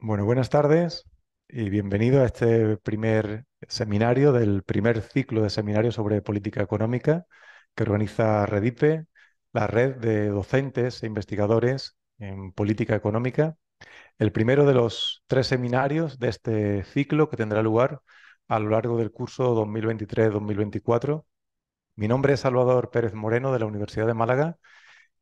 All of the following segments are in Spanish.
Bueno, buenas tardes y bienvenido a este primer seminario del primer ciclo de seminarios sobre política económica que organiza Redipe, la red de docentes e investigadores en política económica. El primero de los tres seminarios de este ciclo que tendrá lugar a lo largo del curso 2023-2024. Mi nombre es Salvador Pérez Moreno de la Universidad de Málaga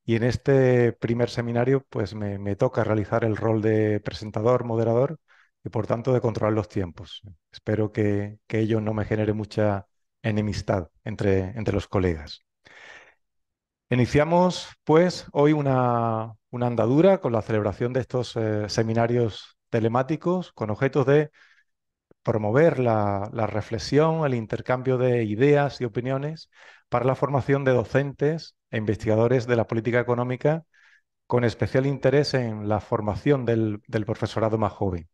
y en este primer seminario, pues me, toca realizar el rol de presentador, moderador y por tanto de controlar los tiempos. Espero que, ello no me genere mucha enemistad entre, entre los colegas. Iniciamos, pues, hoy una, una, andadura con la celebración de estos eh, seminarios telemáticos con objeto de promover la reflexión, el intercambio de ideas y opiniones para la formación de docentes e investigadores de la política económica con especial interés en la formación del, profesorado más joven.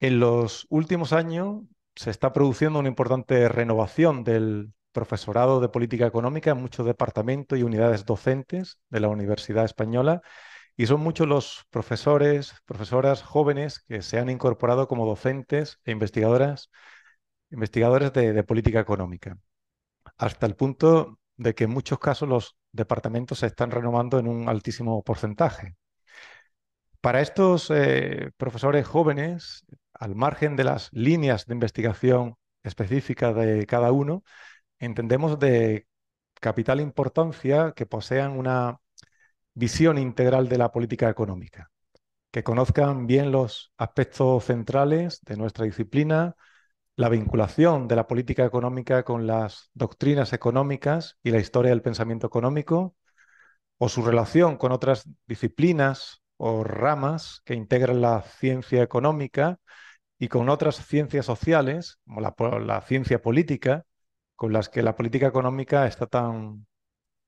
En los últimos años se está produciendo una importante renovación del profesorado de política económica en muchos departamentos y unidades docentes de la Universidad Española y son muchos los profesores, profesoras jóvenes que se han incorporado como docentes e investigadoras, investigadores de política económica, hasta el punto de que en muchos casos los departamentos se están renovando en un altísimo porcentaje. Para estos eh, profesores jóvenes, al margen de las líneas de investigación específicas de cada uno, entendemos de capital importancia que posean una visión integral de la política económica, que conozcan bien los aspectos centrales de nuestra disciplina, la vinculación de la política económica con las doctrinas económicas y la historia del pensamiento económico, o su relación con otras disciplinas o ramas que integran la ciencia económica y con otras ciencias sociales, como la, ciencia política, con las que la política económica está tan,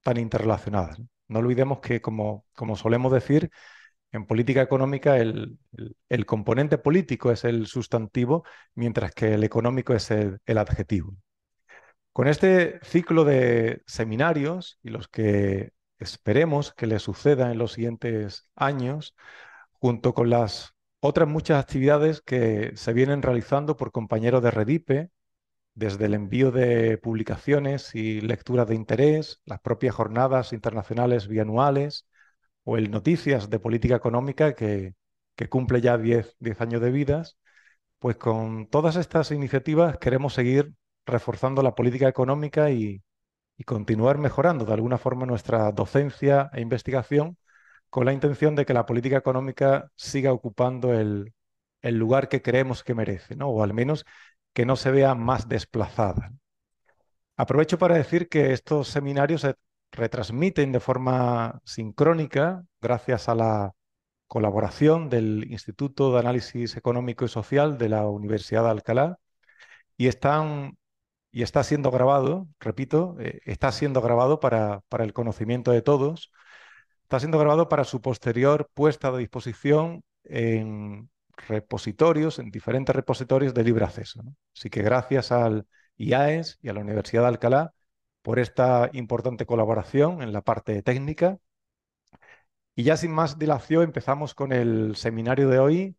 tan interrelacionada. No olvidemos que, como, como solemos decir, en política económica el, componente político es el sustantivo, mientras que el económico es el, adjetivo. Con este ciclo de seminarios y los que esperemos que le suceda en los siguientes años, junto con las otras muchas actividades que se vienen realizando por compañeros de Redipe, desde el envío de publicaciones y lecturas de interés, las propias jornadas internacionales bianuales, o el Noticias de Política Económica que, que cumple ya 10, años de vidas, pues con todas estas iniciativas queremos seguir reforzando la política económica y, continuar mejorando de alguna forma nuestra docencia e investigación con la intención de que la política económica siga ocupando el, lugar que creemos que merece, ¿no? o al menos que no se vea más desplazada. Aprovecho para decir que estos seminarios retransmiten de forma sincrónica gracias a la colaboración del Instituto de Análisis Económico y Social de la Universidad de Alcalá y, están, y está siendo grabado, repito, eh, está siendo grabado para, para el conocimiento de todos, está siendo grabado para su posterior puesta a disposición en repositorios, en diferentes repositorios de libre acceso. Así que gracias al IAES y a la Universidad de Alcalá por esta importante colaboración en la parte técnica. Y ya sin más dilación empezamos con el seminario de hoy,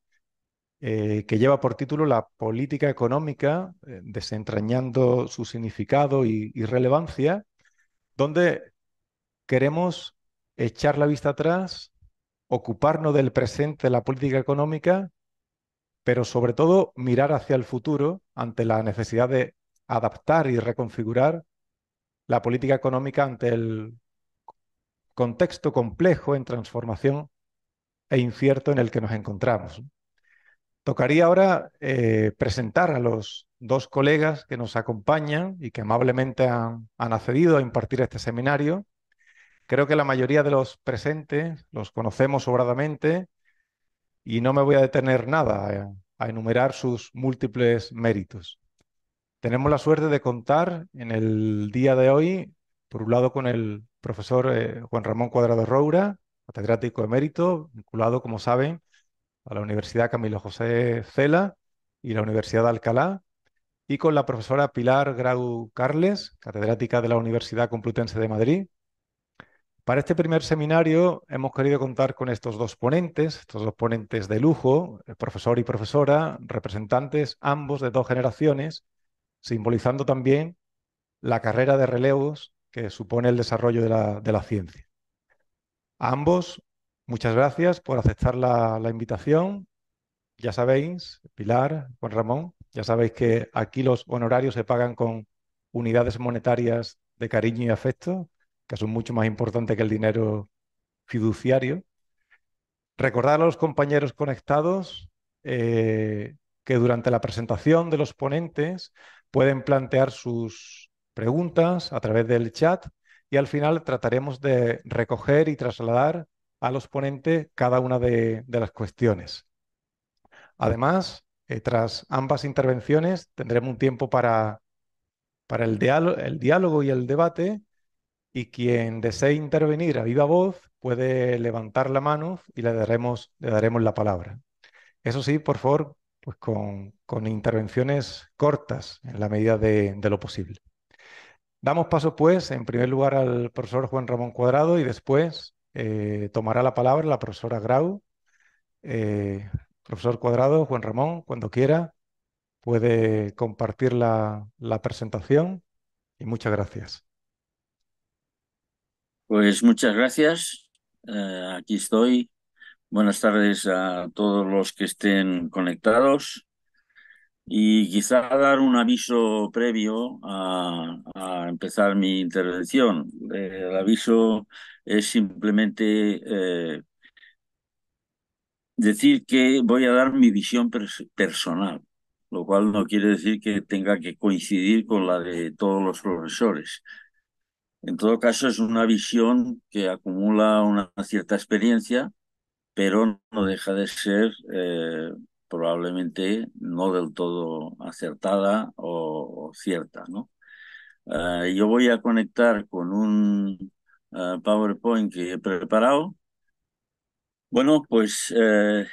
eh, que lleva por título La política económica, eh, desentrañando su significado y, y, relevancia, donde queremos echar la vista atrás, ocuparnos del presente de la política económica, pero sobre todo mirar hacia el futuro ante la necesidad de adaptar y reconfigurar la política económica ante el contexto complejo en transformación e incierto en el que nos encontramos. Tocaría ahora eh, presentar a los dos colegas que nos acompañan y que amablemente han, accedido a impartir este seminario. Creo que la mayoría de los presentes los conocemos sobradamente y no me voy a detener nada a enumerar sus múltiples méritos. Tenemos la suerte de contar en el día de hoy, por un lado, con el profesor eh, Juan Ramón Cuadrado Roura, catedrático emérito, vinculado, como saben, a la Universidad Camilo José Cela y la Universidad de Alcalá, y con la profesora Pilar Grau Carles, catedrática de la Universidad Complutense de Madrid. Para este primer seminario hemos querido contar con estos dos ponentes, estos dos ponentes de lujo, profesor y profesora, representantes ambos de dos generaciones simbolizando también la carrera de relevos que supone el desarrollo de la, ciencia. A ambos, muchas gracias por aceptar la, invitación. Ya sabéis, Pilar, Juan Ramón, ya sabéis que aquí los honorarios se pagan con unidades monetarias de cariño y afecto, que son mucho más importantes que el dinero fiduciario. Recordar a los compañeros conectados eh, que durante la presentación de los ponentes Pueden plantear sus preguntas a través del chat y al final trataremos de recoger y trasladar a los ponentes cada una de, las cuestiones. Además, eh, tras ambas intervenciones tendremos un tiempo para, para el, el diálogo y el debate y quien desee intervenir a viva voz puede levantar la mano y le daremos, le daremos la palabra. Eso sí, por favor, pues, con, con, intervenciones cortas en la medida de, lo posible. Damos paso, pues, en primer lugar al profesor Juan Ramón Cuadrado y después eh, tomará la palabra la profesora Grau. Eh, profesor Cuadrado, Juan Ramón, cuando quiera, puede compartir la, presentación y muchas gracias. Pues muchas gracias. Eh, aquí estoy Buenas tardes a todos los que estén conectados y quizá dar un aviso previo a, empezar mi intervención. Eh, el aviso es simplemente eh, decir que voy a dar mi visión personal, lo cual no quiere decir que tenga que coincidir con la de todos los profesores. En todo caso, es una visión que acumula una cierta experiencia pero no deja de ser eh, probablemente no del todo acertada o, cierta, ¿no? Ah, yo voy a conectar con un ah, PowerPoint que he preparado. Bueno, pues eh,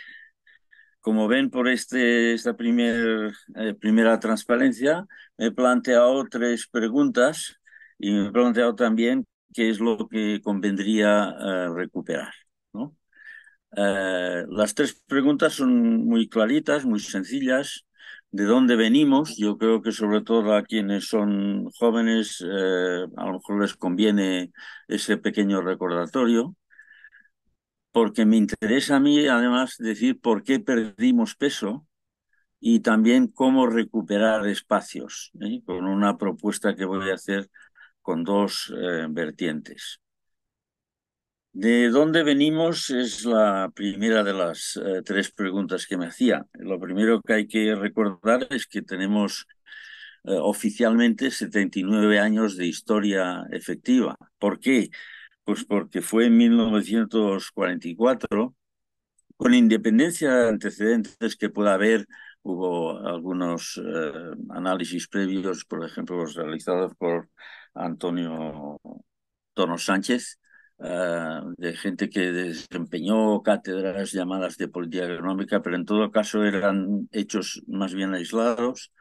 como ven por este, esta primer, eh, primera transparencia, he planteado tres preguntas y me he planteado también qué es lo que convendría ah, recuperar. ¿no? Eh, las tres preguntas son muy claritas, muy sencillas. ¿De dónde venimos? Yo creo que sobre todo a quienes son jóvenes, eh, a lo mejor les conviene ese pequeño recordatorio, porque me interesa a mí además decir por qué perdimos peso y también cómo recuperar espacios, ¿eh? con una propuesta que voy a hacer con dos vertientes. ¿De dónde venimos? Es la primera de las eh, tres preguntas que me hacía. Lo primero que hay que recordar es que tenemos eh, oficialmente 79 años de historia efectiva. ¿Por qué? Pues porque fue en 1944, con independencia de antecedentes que pueda haber, hubo algunos eh, análisis previos, por ejemplo, los realizados por Antonio Tono Sánchez, Ah, de gente que desempeñó cátedras llamadas de política económica, pero en todo caso eran hechos más bien aislados,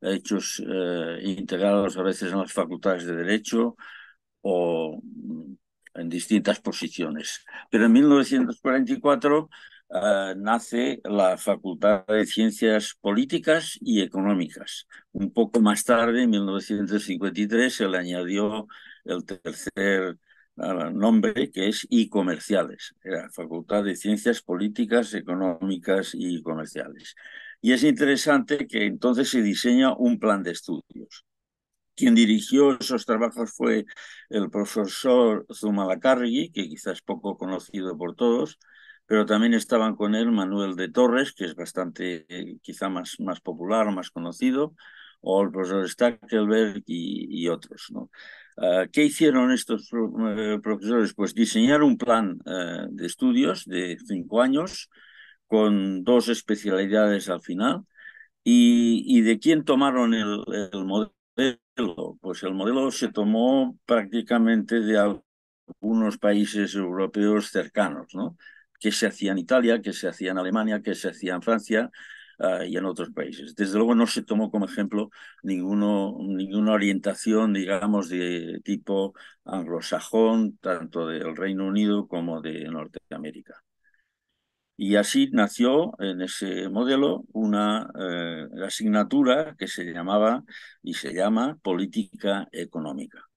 hechos eh, integrados a veces en las facultades de Derecho o mm, en distintas posiciones. Pero en 1944 ah, nace la Facultad de Ciencias Políticas y Económicas. Un poco más tarde, en 1953, se le añadió el tercer nombre que es y comerciales, la Facultad de Ciencias Políticas, Económicas y Comerciales. Y es interesante que entonces se diseña un plan de estudios. Quien dirigió esos trabajos fue el profesor Zumalacárregui, que quizás poco conocido por todos, pero también estaban con él Manuel de Torres, que es bastante, quizá más, más popular, más conocido, o el profesor Stackelberg y otros. ¿no? Ah, ¿Qué hicieron estos eh, profesores? Pues diseñar un plan eh, de estudios de cinco años con dos especialidades al final. ¿Y, de quién tomaron el, modelo? Pues el modelo se tomó prácticamente de algunos países europeos cercanos, ¿no? Que se hacía en Italia, que se hacía en Alemania, que se hacía en Francia, Ah, y en otros países. Desde luego no se tomó como ejemplo ninguno, ninguna orientación, digamos, de tipo anglosajón, tanto del Reino Unido como de Norteamérica. Y así nació en ese modelo una eh, asignatura que se llamaba y se llama política económica.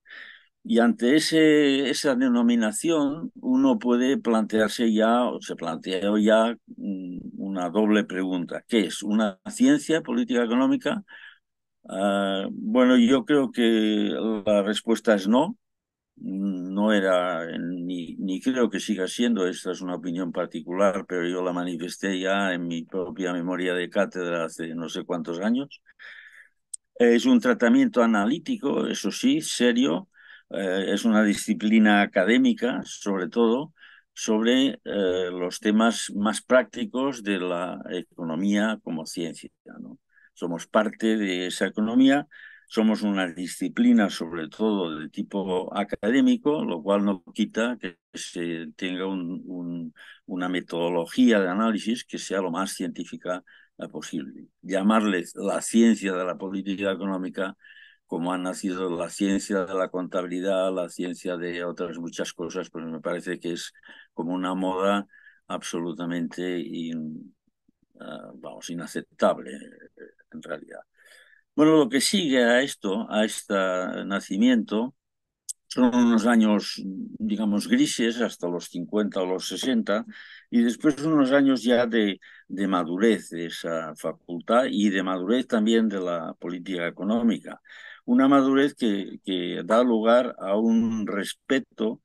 Y ante ese, esa denominación uno puede plantearse ya, o se planteó ya mm, una doble pregunta. ¿Qué es? ¿Una ciencia política económica? Ah, bueno, yo creo que la respuesta es no. No era, ni creo que siga siendo, esta es una opinión particular, pero yo la manifesté ya en mi propia memoria de cátedra hace no sé cuántos años. Es un tratamiento analítico, eso sí, serio, eh, es una disciplina académica, sobre todo, sobre eh, los temas más prácticos de la economía como ciencia. ¿no? Somos parte de esa economía, somos una disciplina sobre todo de tipo académico, lo cual no quita que se tenga un, una metodología de análisis que sea lo más científica eh, posible. Llamarle la ciencia de la política económica como ha nacido la ciencia de la contabilidad, la ciencia de otras muchas cosas, pues me parece que es como una moda absolutamente ah, vamos, inaceptable eh, en realidad. Bueno, lo que sigue a esto, a este nacimiento, son unos años, digamos, grises hasta los 50 o los 60, y después unos años ya de, de madurez de esa facultad y de madurez también de la política económica una madurez que, da lugar a un respeto,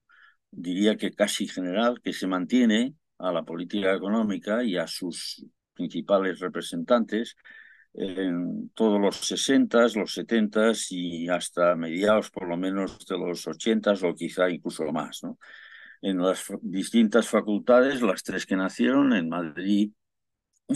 diría que casi general, que se mantiene a la política económica y a sus principales representantes en todos los 60, los 70 y hasta mediados por lo menos de los 80 o quizá incluso más. ¿no? En las distintas facultades, las tres que nacieron, en Madrid,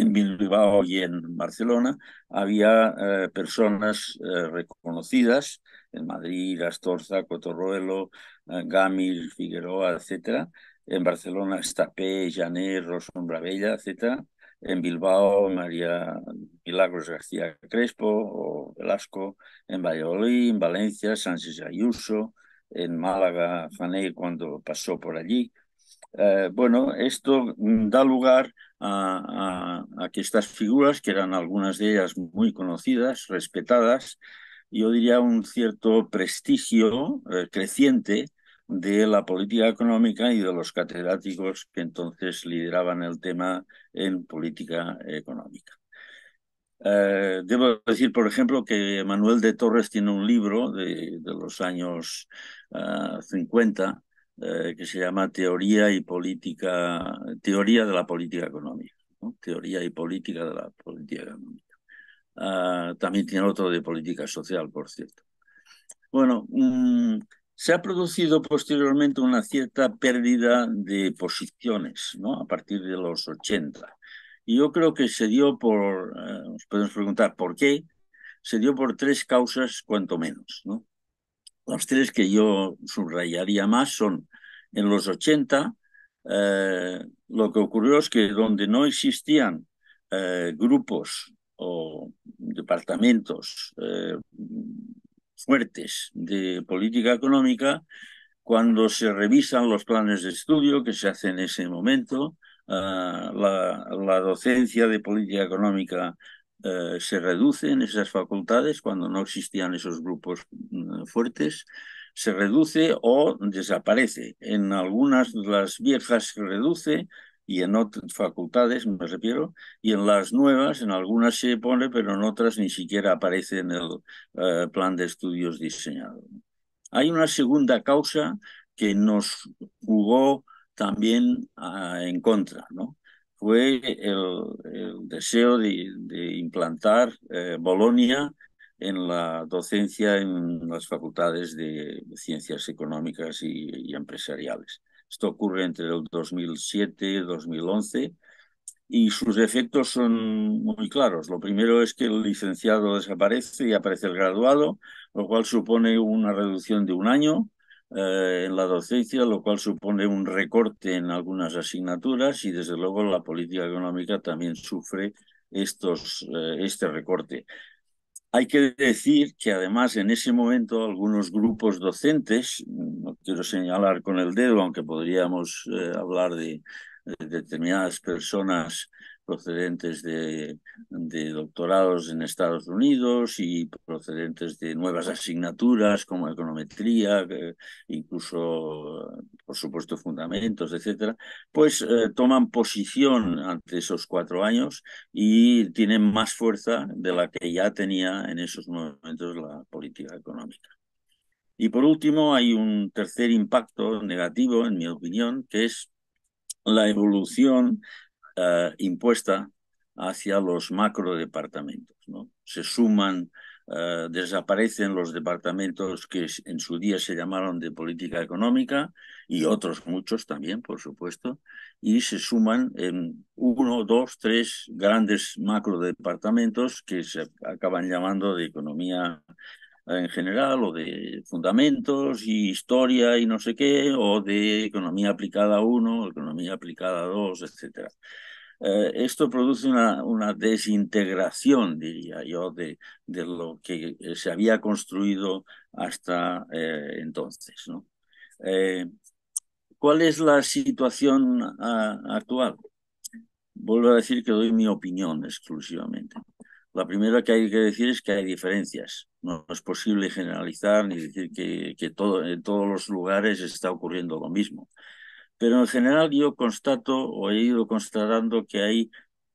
en Bilbao y en Barcelona había eh, personas eh, reconocidas, en Madrid, Astorza, Cotorruelo, eh, Gamil, Figueroa, etc. En Barcelona, Estapé, Janer, Rosombravella, etc. En Bilbao, María Milagros García Crespo o Velasco. En Valladolid, en Valencia, Sánchez Ayuso. En Málaga, Fané, cuando pasó por allí eh, bueno, esto mm, da lugar a, que estas figuras, que eran algunas de ellas muy conocidas, respetadas, yo diría un cierto prestigio eh, creciente de la política económica y de los catedráticos que entonces lideraban el tema en política económica. Eh, debo decir, por ejemplo, que Manuel de Torres tiene un libro de, los años 50 eh, que se llama Teoría y Política, Teoría de la Política Económica, ¿no? Teoría y Política de la Política Económica. Ah, también tiene otro de política social, por cierto. Bueno, mm, se ha producido posteriormente una cierta pérdida de posiciones, ¿no? A partir de los 80. Y yo creo que se dio por, eh, nos podemos preguntar por qué, se dio por tres causas cuanto menos, ¿no? Los tres que yo subrayaría más son en los 80, eh, lo que ocurrió es que donde no existían eh, grupos o departamentos eh, fuertes de política económica, cuando se revisan los planes de estudio que se hacen en ese momento, la, docencia de política económica eh, se reducen esas facultades cuando no existían esos grupos mm, fuertes, se reduce o desaparece. En algunas de las viejas se reduce y en otras facultades, me refiero, y en las nuevas, en algunas se pone, pero en otras ni siquiera aparece en el eh, plan de estudios diseñado. Hay una segunda causa que nos jugó también ah, en contra, ¿no? fue el, deseo de, implantar eh, Bolonia en la docencia en las facultades de ciencias económicas y, y empresariales. Esto ocurre entre el 2007 y 2011 y sus efectos son muy claros. Lo primero es que el licenciado desaparece y aparece el graduado, lo cual supone una reducción de un año en eh, la docencia, lo cual supone un recorte en algunas asignaturas y desde luego la política económica también sufre estos, eh, este recorte. Hay que decir que además en ese momento algunos grupos docentes, no quiero señalar con el dedo, aunque podríamos eh, hablar de, determinadas personas procedentes de, doctorados en Estados Unidos y procedentes de nuevas asignaturas como econometría, incluso, por supuesto, fundamentos, etcétera, pues eh, toman posición ante esos cuatro años y tienen más fuerza de la que ya tenía en esos momentos la política económica. Y por último, hay un tercer impacto negativo, en mi opinión, que es la evolución eh, impuesta hacia los macro departamentos. ¿no? Se suman, eh, desaparecen los departamentos que en su día se llamaron de política económica y otros muchos también, por supuesto, y se suman en uno, dos, tres grandes macro departamentos que se acaban llamando de economía en general, o de fundamentos y historia y no sé qué, o de economía aplicada uno economía aplicada 2, etcétera. Eh, esto produce una, una, desintegración, diría yo, de, de, lo que se había construido hasta eh, entonces. Eh, ¿Cuál es la situación ah, actual? Vuelvo a decir que doy mi opinión exclusivamente. La primera que hay que decir es que hay diferencias. No es posible generalizar ni decir que, todo, en todos los lugares está ocurriendo lo mismo. Pero en general yo constato o he ido constatando que hay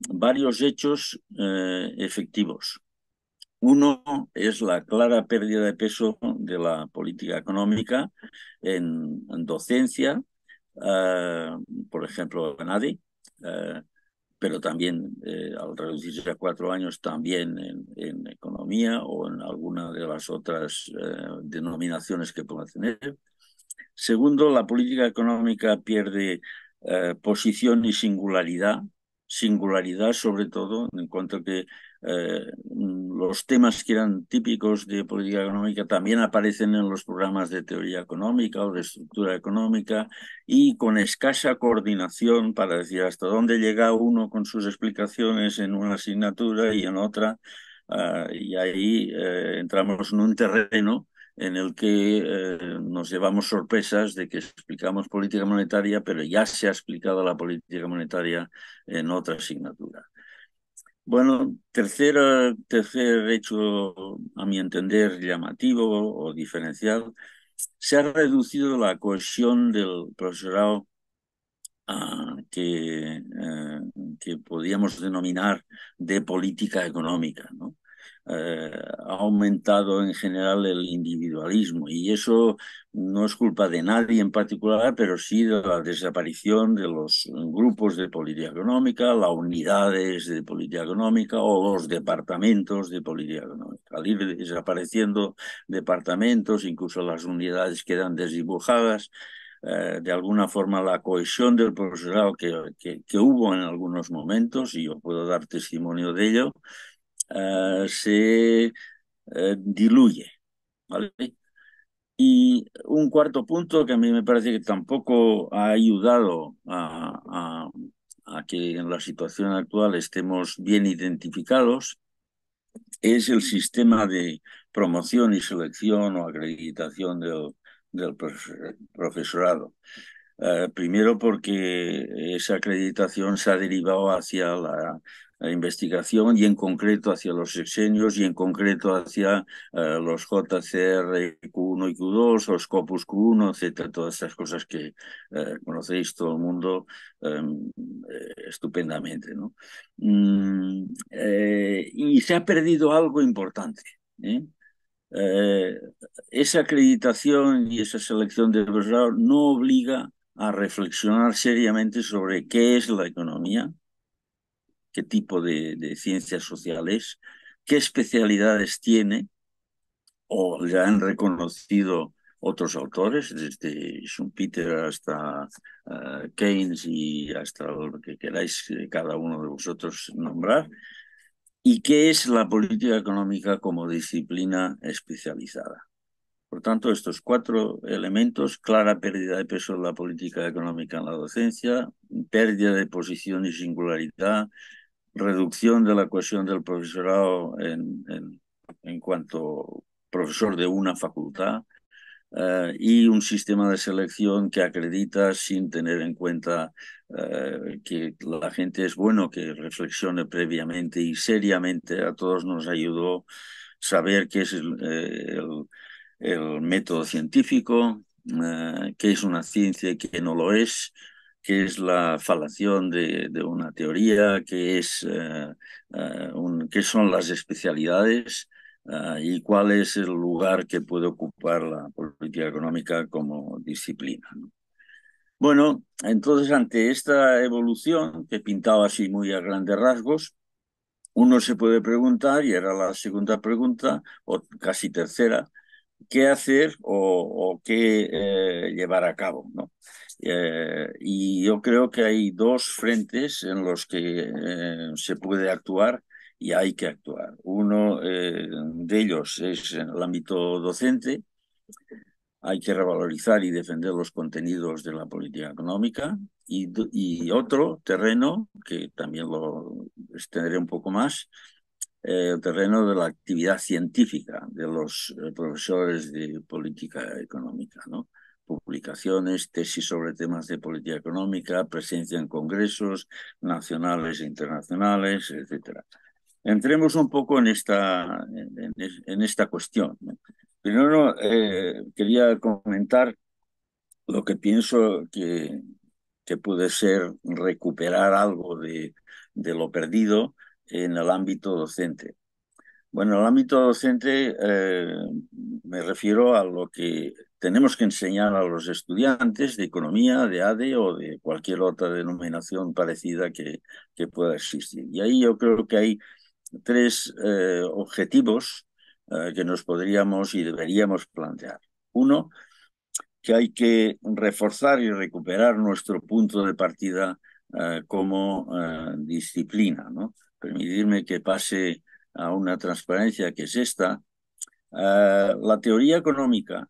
varios hechos eh, efectivos. Uno es la clara pérdida de peso de la política económica en, docencia, eh, por ejemplo, en eh, pero también eh, al reducirse a cuatro años, también en, economía o en alguna de las otras eh, denominaciones que pueda tener. Segundo, la política económica pierde eh, posición y singularidad, singularidad sobre todo en cuanto a que eh, los temas que eran típicos de política económica también aparecen en los programas de teoría económica o de estructura económica y con escasa coordinación para decir hasta dónde llega uno con sus explicaciones en una asignatura y en otra. Ah, y ahí eh, entramos en un terreno en el que eh, nos llevamos sorpresas de que explicamos política monetaria, pero ya se ha explicado la política monetaria en otra asignatura. Bueno, tercer tercer hecho, a mi entender, llamativo o diferencial, se ha reducido la cohesión del profesorado ah, que, eh, que podíamos denominar de política económica, ¿no? Eh, ha aumentado en general el individualismo y eso no es culpa de nadie en particular, pero sí de la desaparición de los grupos de política económica, las unidades de política económica o los departamentos de política económica. Al ir desapareciendo departamentos, incluso las unidades quedan desdibujadas. Eh, de alguna forma la cohesión del profesorado que, que hubo en algunos momentos, y yo puedo dar testimonio de ello, eh, se eh, diluye. ¿vale? Y un cuarto punto que a mí me parece que tampoco ha ayudado a, que en la situación actual estemos bien identificados es el sistema de promoción y selección o acreditación del, profesorado. Eh, primero porque esa acreditación se ha derivado hacia la eh, investigación y en concreto hacia los sexenios y en concreto hacia eh, los JCR Q1 y Q2, los Scopus Q1, etcétera, todas esas cosas que eh, conocéis todo el mundo em, estupendamente. ¿no? Mm, y se ha perdido algo importante. esa acreditación y esa selección de profesorado no obliga a reflexionar seriamente sobre qué es la economía, qué tipo de, ciencias sociales, qué especialidades tiene o ya han reconocido otros autores, desde Schumpeter hasta eh, Keynes y hasta lo que queráis eh, cada uno de vosotros nombrar, y qué es la política económica como disciplina especializada. Por tanto, estos cuatro elementos, clara pérdida de peso de la política económica en la docencia, pérdida de posición y singularidad, reducción de la cuestión del profesorado en, en, cuanto profesor de una facultad eh, y un sistema de selección que acredita sin tener en cuenta eh, que la gente es bueno que reflexione previamente y seriamente. A todos nos ayudó saber qué es el, eh, método científico, qué es una ciencia y qué no lo es qué es la falación de, una teoría, que es eh, eh, qué son las especialidades ah, y cuál es el lugar que puede ocupar la política económica como disciplina. Bueno, entonces ante esta evolución que pintaba así muy a grandes rasgos, uno se puede preguntar, y era la segunda pregunta, o casi tercera, qué hacer o, qué eh, llevar a cabo. ¿no? Eh, y yo creo que hay dos frentes en los que eh, se puede actuar y hay que actuar. Uno eh, de ellos es en el ámbito docente. Hay que revalorizar y defender los contenidos de la política económica. Y, y otro terreno, que también lo extenderé un poco más, el terreno de la actividad científica de los profesores de política económica. ¿no? publicaciones, tesis sobre temas de política económica, presencia en congresos nacionales e internacionales, etc. Entremos un poco en esta, en, esta cuestión. Primero, eh, quería comentar lo que pienso que, que puede ser recuperar algo de, lo perdido en el ámbito docente. Bueno, el ámbito docente eh, me refiero a lo que tenemos que enseñar a los estudiantes de economía, de ADE o de cualquier otra denominación parecida que, que pueda existir. Y ahí yo creo que hay tres eh, objetivos eh, que nos podríamos y deberíamos plantear. Uno, que hay que reforzar y recuperar nuestro punto de partida eh, como disciplina. ¿no? Permitirme que pase a una transparencia que es esta. la teoría económica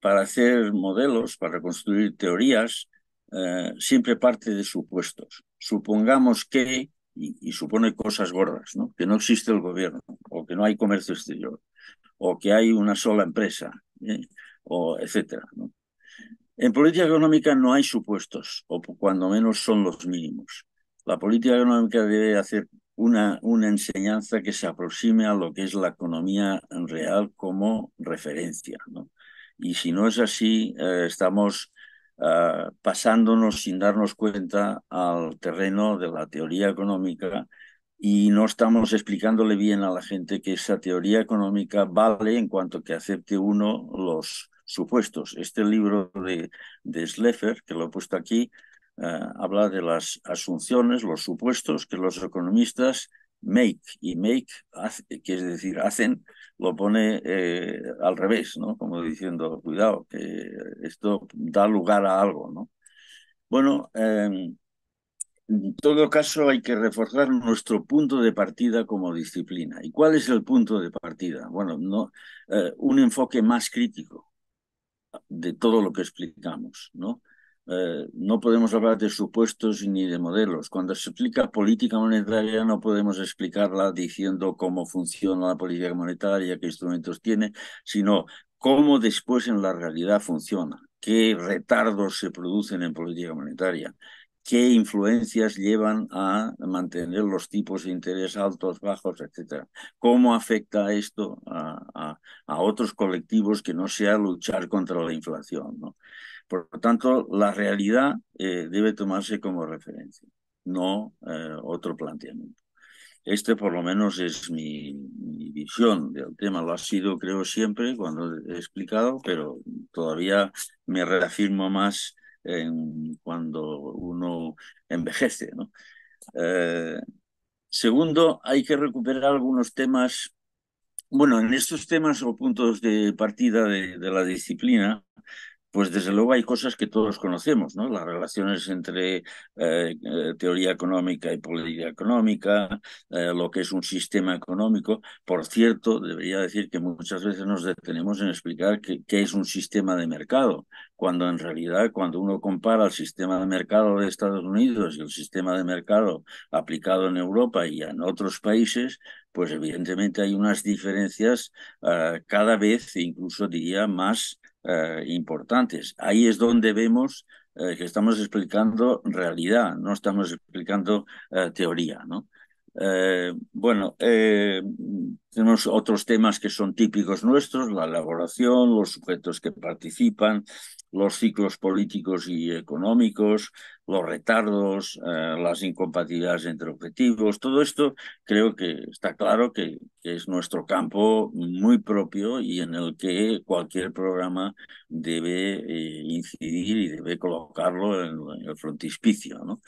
para hacer modelos, para construir teorías, eh, siempre parte de supuestos. Supongamos que, y, supone cosas gordas, ¿no? que no existe el gobierno, o que no hay comercio exterior, o que hay una sola empresa, ¿eh? o etcétera. En política económica no hay supuestos, o cuando menos son los mínimos. La política económica debe hacer una, una enseñanza que se aproxime a lo que es la economía real como referencia. ¿no? Y si no es así, eh, estamos eh, pasándonos sin darnos cuenta al terreno de la teoría económica y no estamos explicándole bien a la gente que esa teoría económica vale en cuanto que acepte uno los supuestos. Este libro de, de que lo he puesto aquí, eh, habla de las asunciones, los supuestos que los economistas make, y make que es decir hacen, lo pone eh, al revés, ¿no? Como diciendo, cuidado, que esto da lugar a algo, ¿no? Bueno, em, en todo caso hay que reforzar nuestro punto de partida como disciplina. ¿Y cuál es el punto de partida? Bueno, no, eh, un enfoque más crítico de todo lo que explicamos, ¿no? Eh, no podemos hablar de supuestos ni de modelos. Cuando se explica política monetaria no podemos explicarla diciendo cómo funciona la política monetaria, qué instrumentos tiene, sino cómo después en la realidad funciona, qué retardos se producen en política monetaria, qué influencias llevan a mantener los tipos de interés altos, bajos, etcétera. ¿Cómo afecta esto a, a, otros colectivos que no sea luchar contra la inflación? ¿no? Por lo tanto, la realidad eh, debe tomarse como referencia, no eh, otro planteamiento. Este por lo menos es mi, visión del tema. Lo ha sido, creo, siempre cuando he explicado, pero todavía me reafirmo más en cuando uno envejece. ¿no? Eh, segundo, hay que recuperar algunos temas. Bueno, en estos temas o puntos de partida de, de la disciplina, pues desde luego hay cosas que todos conocemos, ¿no? Las relaciones entre eh, eh, teoría económica y política económica, eh, lo que es un sistema económico. Por cierto, debería decir que muchas veces nos detenemos en explicar qué, es un sistema de mercado, cuando en realidad cuando uno compara el sistema de mercado de Estados Unidos y el sistema de mercado aplicado en Europa y en otros países, pues evidentemente hay unas diferencias cada vez, incluso diría, más eh, importantes. Ahí es donde vemos eh, que estamos explicando realidad, no estamos explicando eh, teoría, ¿no? Eh, bueno, eh, tenemos otros temas que son típicos nuestros, la elaboración, los sujetos que participan, los ciclos políticos y económicos, los retardos, eh, las incompatibilidades entre objetivos, todo esto creo que está claro que, es nuestro campo muy propio y en el que cualquier programa debe incidir y debe colocarlo en, el frontispicio. ¿no?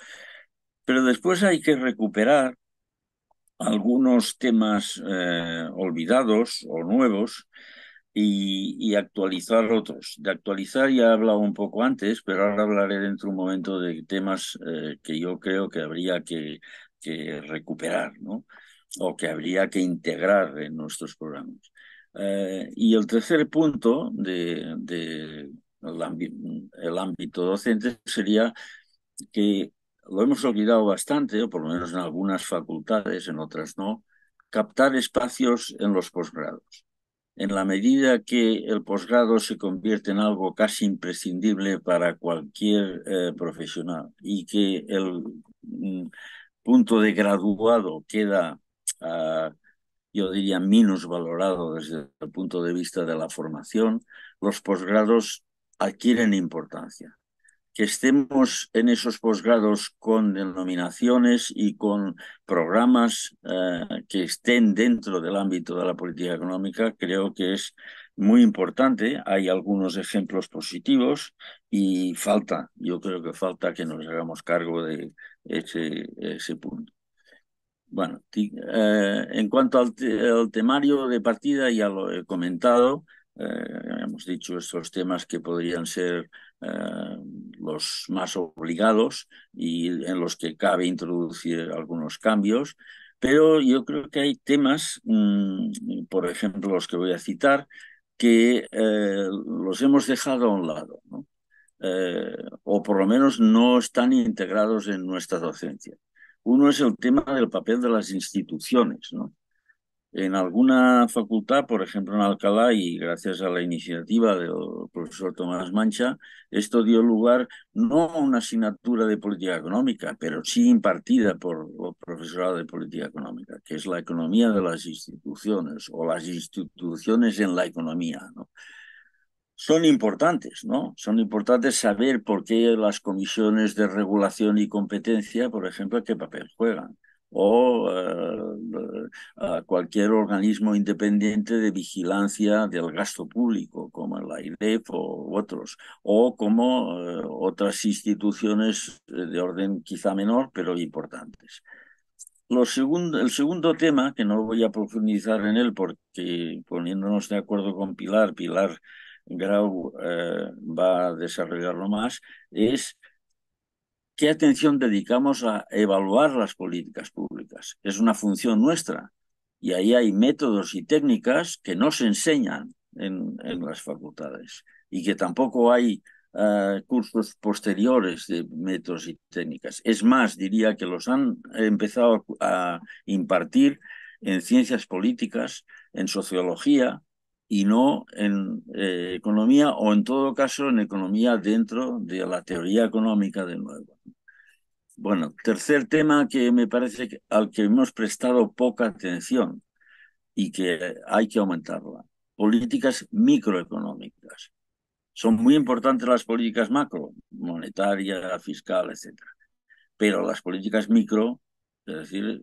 Pero después hay que recuperar algunos temas eh, olvidados o nuevos y, actualizar otros. De actualizar ya he hablado un poco antes, pero ahora hablaré dentro de un momento de temas eh, que yo creo que habría que, recuperar, ¿no? O que habría que integrar en nuestros programas. Eh, y el tercer punto de, el, ámbito docente sería que lo hemos olvidado bastante, o por lo menos en algunas facultades, en otras no, captar espacios en los posgrados. En la medida que el posgrado se convierte en algo casi imprescindible para cualquier eh, profesional y que el mm, punto de graduado queda, ah, yo diría, menos valorado desde el punto de vista de la formación, los posgrados adquieren importancia que estemos en esos posgrados con denominaciones y con programas eh, que estén dentro del ámbito de la política económica, creo que es muy importante. Hay algunos ejemplos positivos y falta, yo creo que falta que nos hagamos cargo de ese, punto. Bueno, eh, en cuanto al, al, temario de partida, ya lo he comentado eh, hemos dicho estos temas que podrían ser eh, los más obligados y en los que cabe introducir algunos cambios, pero yo creo que hay temas, mm, por ejemplo los que voy a citar, que eh, los hemos dejado a un lado, eh, o por lo menos no están integrados en nuestra docencia. Uno es el tema del papel de las instituciones, ¿no? En alguna facultad, por ejemplo en Alcalá, y gracias a la iniciativa del profesor Tomás Mancha, esto dio lugar no a una asignatura de política económica, pero sí impartida por el profesorado de política económica, que es la economía de las instituciones o las instituciones en la economía. Son importantes, ¿no? Son importantes saber por qué las comisiones de regulación y competencia, por ejemplo, qué papel juegan o eh, a cualquier organismo independiente de vigilancia del gasto público, como el IDEF o otros, o como eh, otras instituciones de orden quizá menor, pero importantes. el segundo tema, que no voy a profundizar en él porque poniéndonos de acuerdo con Pilar, Pilar Grau eh, va a desarrollarlo más, es ¿Qué atención dedicamos a evaluar las políticas públicas? Es una función nuestra y ahí hay métodos y técnicas que no se enseñan en, las facultades y que tampoco hay eh, cursos posteriores de métodos y técnicas. Es más, diría que los han empezado a impartir en ciencias políticas, en sociología, y no en eh, economía o en todo caso en economía dentro de la teoría económica de nuevo. Bueno, tercer tema que me parece al que hemos prestado poca atención y que hay que aumentarla, políticas microeconómicas. Son muy importantes las políticas macro, monetaria, fiscal, etc. Pero las políticas micro, es decir,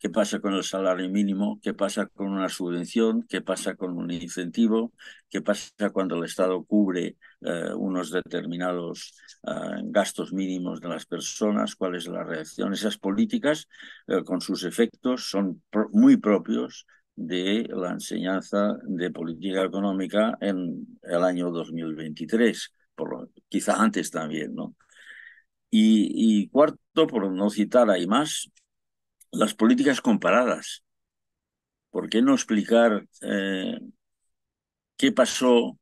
qué pasa con el salario mínimo, qué pasa con una subvención, qué pasa con un incentivo, qué pasa cuando el Estado cubre eh, unos determinados eh, gastos mínimos de las personas, cuál es la reacción. Esas políticas, eh, con sus efectos, son muy propios de la enseñanza de política económica en el año 2023, por quizá antes también, ¿no? Y, y, cuarto, por no citar, hay más, las políticas comparadas. ¿Por qué no explicar eh, qué pasó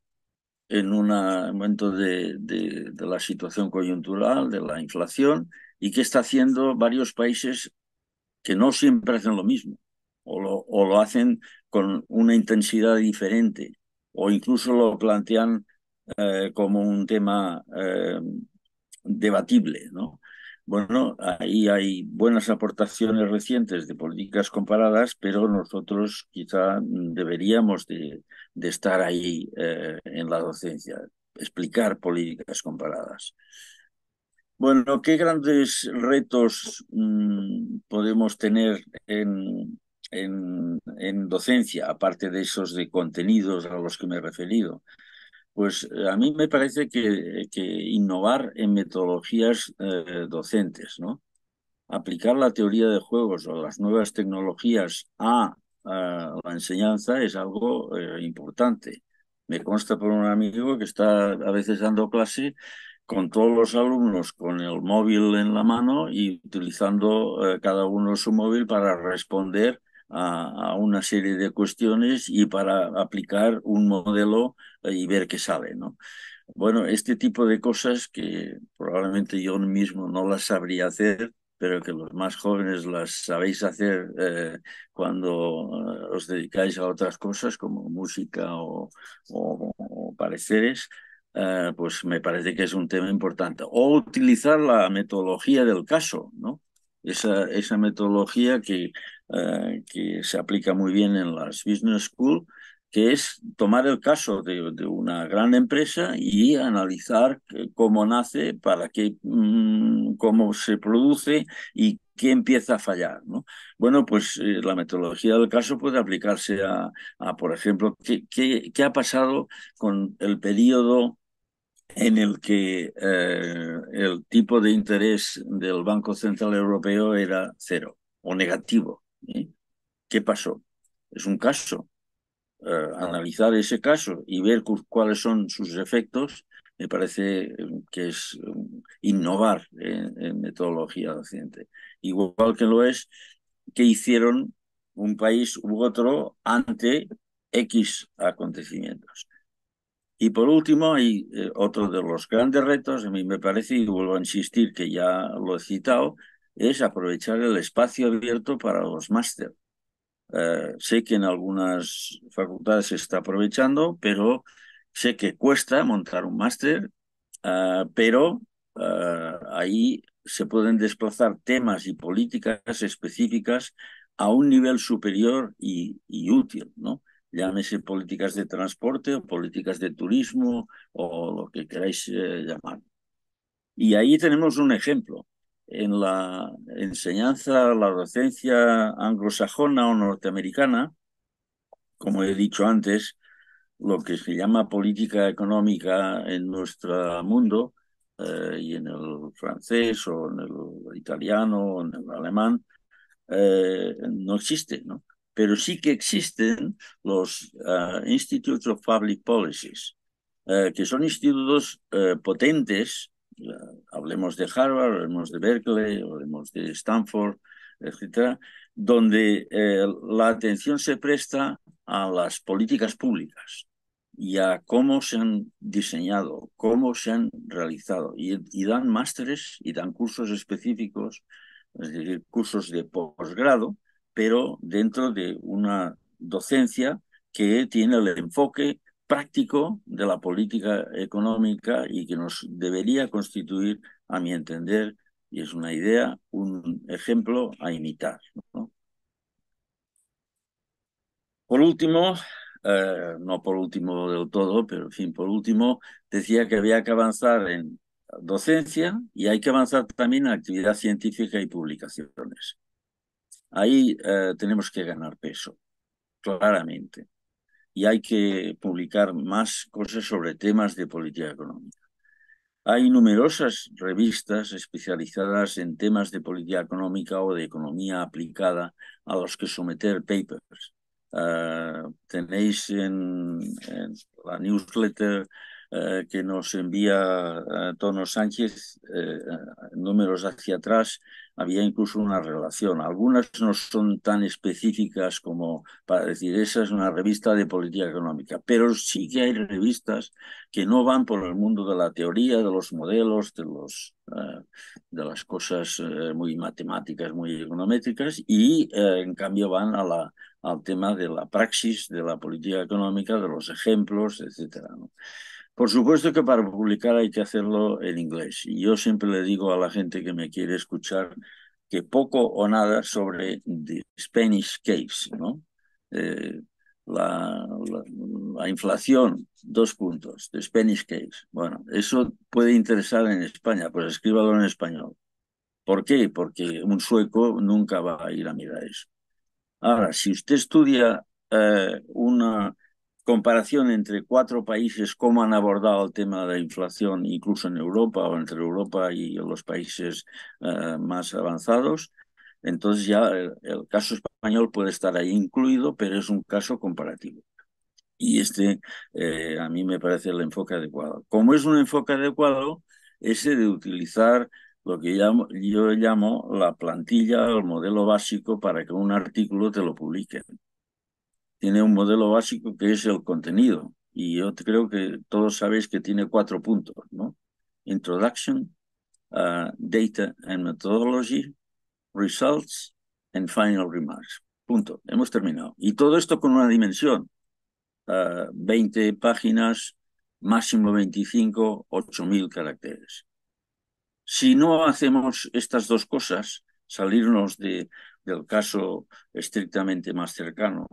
en un momento de, la situación coyuntural, de la inflación, y qué está haciendo varios países que no siempre hacen lo mismo, o lo, hacen con una intensidad diferente, o incluso lo plantean eh, como un tema eh, debatible, ¿no? Bueno, ahí hay buenas aportaciones recientes de políticas comparadas, pero nosotros quizá deberíamos de, estar ahí eh, en la docencia, explicar políticas comparadas. Bueno, ¿qué grandes retos mm, podemos tener en, en, docencia, aparte de esos de contenidos a los que me he referido? Pues eh, a mí me parece que, innovar en metodologías eh, docentes, ¿no? Aplicar la teoría de juegos o las nuevas tecnologías a, la enseñanza es algo eh, importante. Me consta por un amigo que está a veces dando clase con todos los alumnos con el móvil en la mano y utilizando cada uno su móvil para responder a, una serie de cuestiones y para aplicar un modelo eh, y ver qué sale, ¿no? Bueno, este tipo de cosas que probablemente yo mismo no las sabría hacer, pero que los más jóvenes las sabéis hacer eh, cuando eh, os dedicáis a otras cosas como música o, pareceres, pues me parece que es un tema importante. O utilizar la metodología del caso, ¿no? esa, esa metodología que, eh, que se aplica muy bien en las Business School, que es tomar el caso de, una gran empresa y analizar cómo nace, para qué, mm, cómo se produce y qué empieza a fallar. ¿no? Bueno, pues eh, la metodología del caso puede aplicarse a, por ejemplo, qué ha pasado con el periodo en el que eh, el tipo de interés del Banco Central Europeo era cero o negativo. ¿Qué pasó? Es un caso. Eh, analizar ese caso y ver cuáles son sus efectos me parece eh, que es innovar en, en metodología docente. Igual que lo es que hicieron un país u otro ante X acontecimientos. Y por último, hay eh, otro de los grandes retos, a mí me parece, y vuelvo a insistir que ya lo he citado, es aprovechar el espacio abierto para los máster. Eh, sé que en algunas facultades se está aprovechando, pero sé que cuesta montar un máster, eh, pero ahí se pueden desplazar temas y políticas específicas a un nivel superior y, y útil, ¿no? llámese políticas de transporte o políticas de turismo o lo que queráis eh, llamar. Y ahí tenemos un ejemplo. En la enseñanza, la docencia anglosajona o norteamericana, como he dicho antes, lo que se llama política económica en nuestro mundo, eh, y en el francés o en el italiano o en el alemán, eh, no existe. ¿no? pero sí que existen los ah, Institutes of Public Policies, eh, que son institutos eh, potentes, hablemos de Harvard, hablemos de Berkeley, hablemos de Stanford, etcétera, donde eh, la atención se presta a las políticas públicas y a cómo se han diseñado, cómo se han realizado, y, y dan másteres y dan cursos específicos, es decir, cursos de posgrado, pero dentro de una docencia que tiene el enfoque práctico de la política económica y que nos debería constituir, a mi entender, y es una idea, un ejemplo a imitar. Por último, eh, no por último del todo, pero en fin, por último, decía que había que avanzar en docencia y hay que avanzar también en actividad científica y publicaciones. Ahí eh, tenemos que ganar peso, claramente. Y hay que publicar más cosas sobre temas de política económica. Hay numerosas revistas especializadas en temas de política económica o de economía aplicada a los que someter papers. Eh, tenéis en, la newsletter eh, que nos envía Tono Sánchez, números hacia atrás, había incluso una relación. Algunas no son tan específicas como para decir, esa es una revista de política económica, pero sí que hay revistas que no van por el mundo de la teoría, de los modelos, de, los, eh, de las cosas eh, muy matemáticas, muy econométricas, y eh, en cambio van a la, al tema de la praxis, de la política económica, de los ejemplos, etc. Por supuesto que para publicar hay que hacerlo en inglés. Y yo siempre le digo a la gente que me quiere escuchar que poco o nada sobre Spanish Caves, ¿no? Eh, la, inflación, dos puntos, de Spanish case. Bueno, eso puede interesar en España, pues escríbalo en español. ¿Por qué? Porque un sueco nunca va a ir a mirar eso. Ahora, si usted estudia eh, una comparación entre cuatro países, cómo han abordado el tema de la inflación, incluso en Europa o entre Europa y los países eh, más avanzados, entonces ya el, caso español puede estar ahí incluido, pero es un caso comparativo. Y este eh, a mí me parece el enfoque adecuado. Como es un enfoque adecuado, ese de utilizar lo que yo llamo la plantilla, el modelo básico para que un artículo te lo publiquen tiene un modelo básico que es el contenido. Y yo creo que todos sabéis que tiene cuatro puntos, ¿no? Introduction, ah, Data and Methodology, Results and Final Remarks. Punto. Hemos terminado. Y todo esto con una dimensión. 20 ah, páginas, máximo 25, 8.000 caracteres. Si no hacemos estas dos cosas, salirnos de, del caso estrictamente más cercano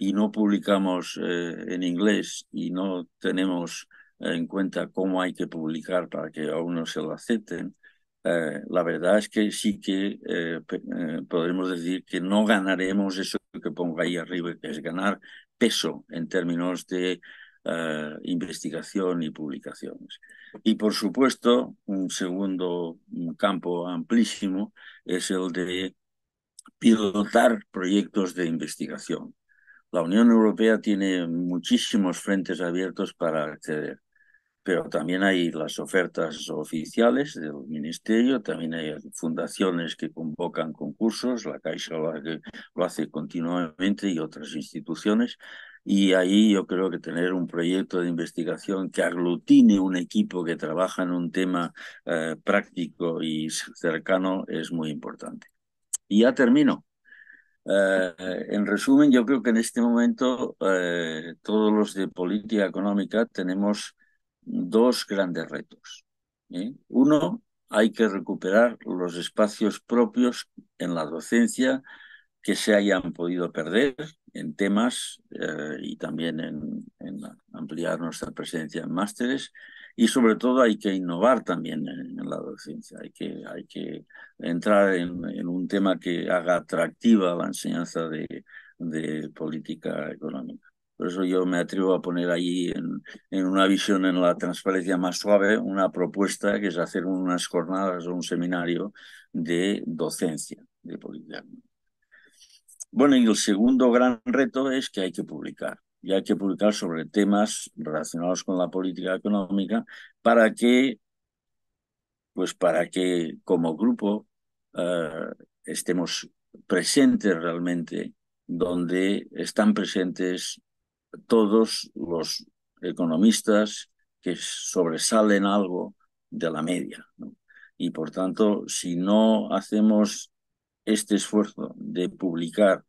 y no publicamos eh, en inglés y no tenemos en cuenta cómo hay que publicar para que a uno se lo acepten, eh, la verdad es que sí que eh, eh, podremos decir que no ganaremos eso que pongo ahí arriba, que es ganar peso en términos de investigación y publicaciones. Y por supuesto, un segundo mm, campo amplísimo es el de pilotar proyectos de investigación. La Unión Europea tiene muchísimos frentes abiertos para acceder, pero también hay las ofertas oficiales del Ministerio, también hay fundaciones que convocan concursos, la Caixa lo hace continuamente y otras instituciones. Y ahí yo creo que tener un proyecto de investigación que aglutine un equipo que trabaja en un tema eh, práctico y cercano es muy importante. Y ya termino. Eh, en resumen, yo creo que en este momento eh, todos los de política económica tenemos dos grandes retos. Uno, hay que recuperar los espacios propios en la docencia que se hayan podido perder en temas eh, y también en ampliar nuestra presencia en másteres y sobre todo hay que innovar también en, la docencia, hay que, hay que entrar en, un tema que haga atractiva la enseñanza de, política económica. Por eso yo me atrevo a poner ahí en, en, una visión en la transparencia más suave una propuesta que es hacer unas jornadas o un seminario de docencia de política. Bueno, y el segundo gran reto es que hay que publicar y hay que publicar sobre temas relacionados con la política económica para que, pues para que como grupo eh, estemos presentes realmente donde están presentes todos los economistas que sobresalen algo de la media. Y por tanto, si no hacemos este esfuerzo de publicar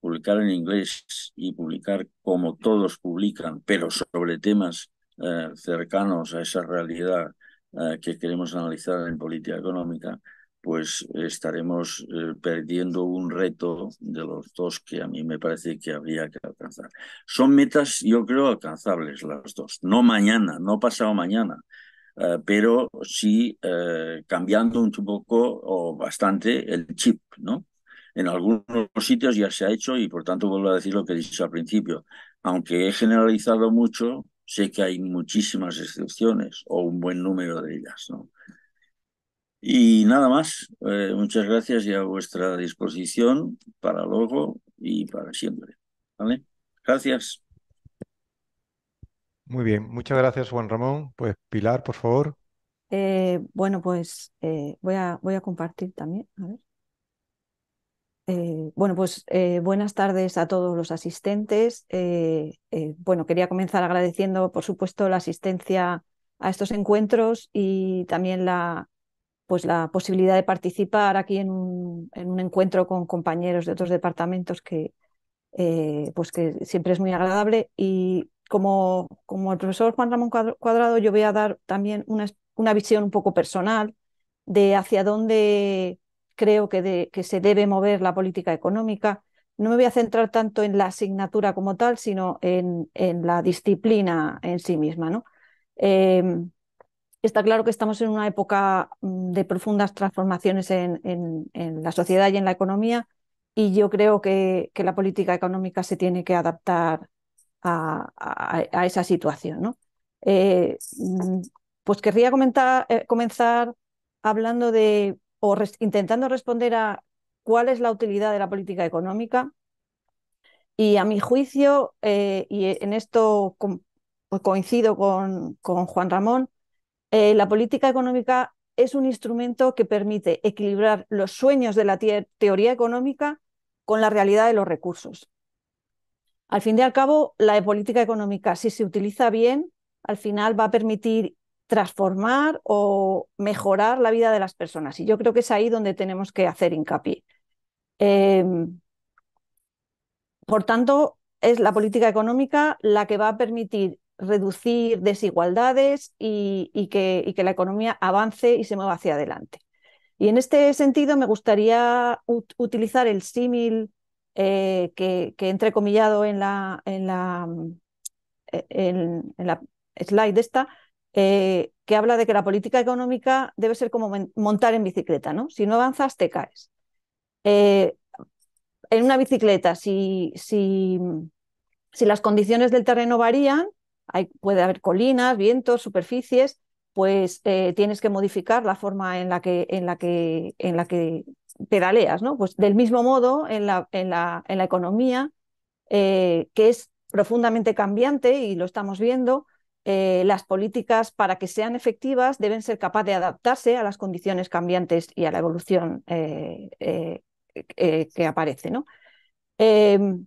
publicar en inglés y publicar como todos publican, pero sobre temas eh, cercanos a esa realidad eh, que queremos analizar en política económica, pues estaremos eh, perdiendo un reto de los dos que a mí me parece que habría que alcanzar. Son metas, yo creo, alcanzables las dos, no mañana, no pasado mañana, pero sí cambiando un poco o bastante el chip, ¿no? en algunos sitios ya se ha hecho y por tanto vuelvo a decir lo que he dicho al principio. Aunque he generalizado mucho, sé que hay muchísimas excepciones o un buen número de ellas. Y nada más, eh, muchas gracias y a vuestra disposición para luego y para siempre. ¿vale? Gracias. Muy bien, muchas gracias Juan Ramón. Pues Pilar, por favor. Eh, bueno, pues eh, voy, a, voy a compartir también. A ver. Eh, bueno, pues eh, buenas tardes a todos los asistentes. Eh, bueno, quería comenzar agradeciendo, por supuesto, la asistencia a estos encuentros y también la, pues, la posibilidad de participar aquí en un, encuentro con compañeros de otros departamentos que, pues que siempre es muy agradable. Y como, como el profesor Juan Ramón Cuadrado, yo voy a dar también una, una visión un poco personal de hacia dónde creo que, que se debe mover la política económica. No me voy a centrar tanto en la asignatura como tal, sino en, la disciplina en sí misma. ¿no? Em, está claro que estamos en una época mm, de profundas transformaciones en, la sociedad y en la economía, y yo creo que, la política económica se tiene que adaptar a, esa situación. ¿no? Eh, mm, pues querría eh, comenzar hablando de o intentando responder a cuál es la utilidad de la política económica. Y a mi juicio, eh, y e, en esto pues coincido con, con, Juan Ramón, eh, la política económica es un instrumento que permite equilibrar los sueños de la teoría económica con la realidad de los recursos. Al fin y al cabo, la política económica, si se utiliza bien, al final va a permitir transformar o mejorar la vida de las personas. Y yo creo que es ahí donde tenemos que hacer hincapié. Em, por tanto, es la política económica la que va a permitir reducir desigualdades y, que, la economía avance y se mueva hacia adelante. Y en este sentido me gustaría utilizar el símil eh, que, que entrecomillado en la, en, la, mm, e-, en la slide esta, eh, que habla de que la política económica debe ser como montar en bicicleta, ¿no? Si no avanzas, te caes. Eh, en una bicicleta, si, mm, si, las condiciones del terreno varían, puede haber colinas, vientos, superficies, pues eh, tienes que modificar la forma en la que, en la en la que pedaleas, ¿no? Pues del mismo modo en la, economía, que es profundamente cambiante y lo estamos viendo, eh, las políticas, para que sean efectivas, deben ser capaces de adaptarse a las condiciones cambiantes y a la evolución eh, eh, que aparece. ¿no? Em,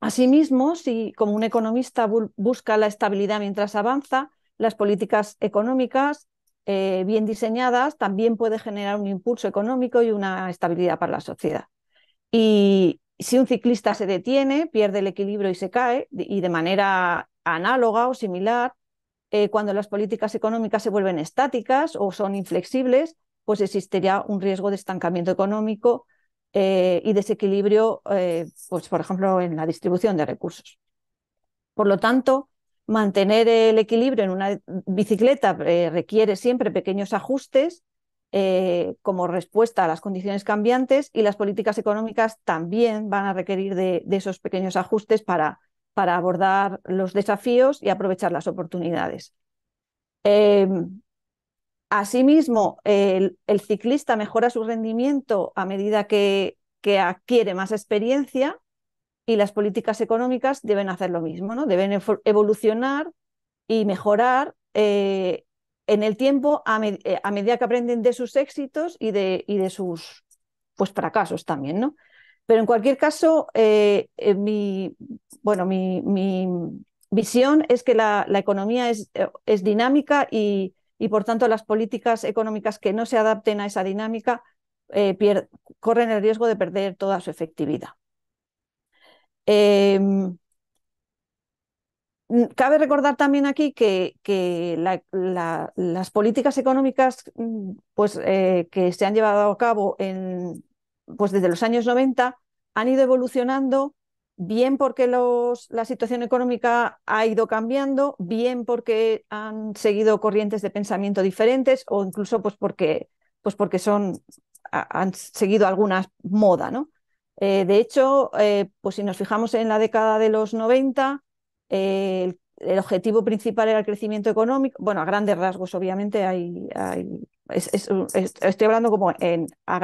asimismo, si como un economista busca la estabilidad mientras avanza, las políticas económicas bien diseñadas también puede generar un impulso económico y una estabilidad para la sociedad. Y si un ciclista se detiene, pierde el equilibrio y se cae, y de manera análoga o similar, eh, cuando las políticas económicas se vuelven estáticas o son inflexibles, pues existiría un riesgo de estancamiento económico eh, y desequilibrio, eh, pues, por ejemplo, en la distribución de recursos. Por lo tanto, mantener el equilibrio en una bicicleta requiere siempre pequeños ajustes como respuesta a las condiciones cambiantes y las políticas económicas también van a requerir de esos pequeños ajustes para para abordar los desafíos y aprovechar las oportunidades. Em, asimismo, el, ciclista mejora su rendimiento a medida que, que, adquiere más experiencia y las políticas económicas deben hacer lo mismo, ¿no? deben evolucionar y mejorar eh, en el tiempo eh, a, medida que aprenden de sus éxitos y de, y de sus pues, fracasos también. ¿no? Pero en cualquier caso, eh, eh, mi, bueno, mi, visión es que la, economía es, eh, dinámica y, por tanto, las políticas económicas que no se adapten a esa dinámica corren el riesgo de perder toda su efectividad. Em, mm, cabe recordar también aquí que, las políticas económicas mm, pues, que se han llevado a cabo en, pues desde los años 90 han ido evolucionando, bien porque los, la situación económica ha ido cambiando, bien porque han seguido corrientes de pensamiento diferentes o incluso pues porque, pues porque son, han seguido alguna moda. ¿no? Eh, de hecho, eh, pues si nos fijamos en la década de los 90, eh, el, el, objetivo principal era el crecimiento económico. Bueno, a grandes rasgos, obviamente, hay, hay estoy hablando como a, a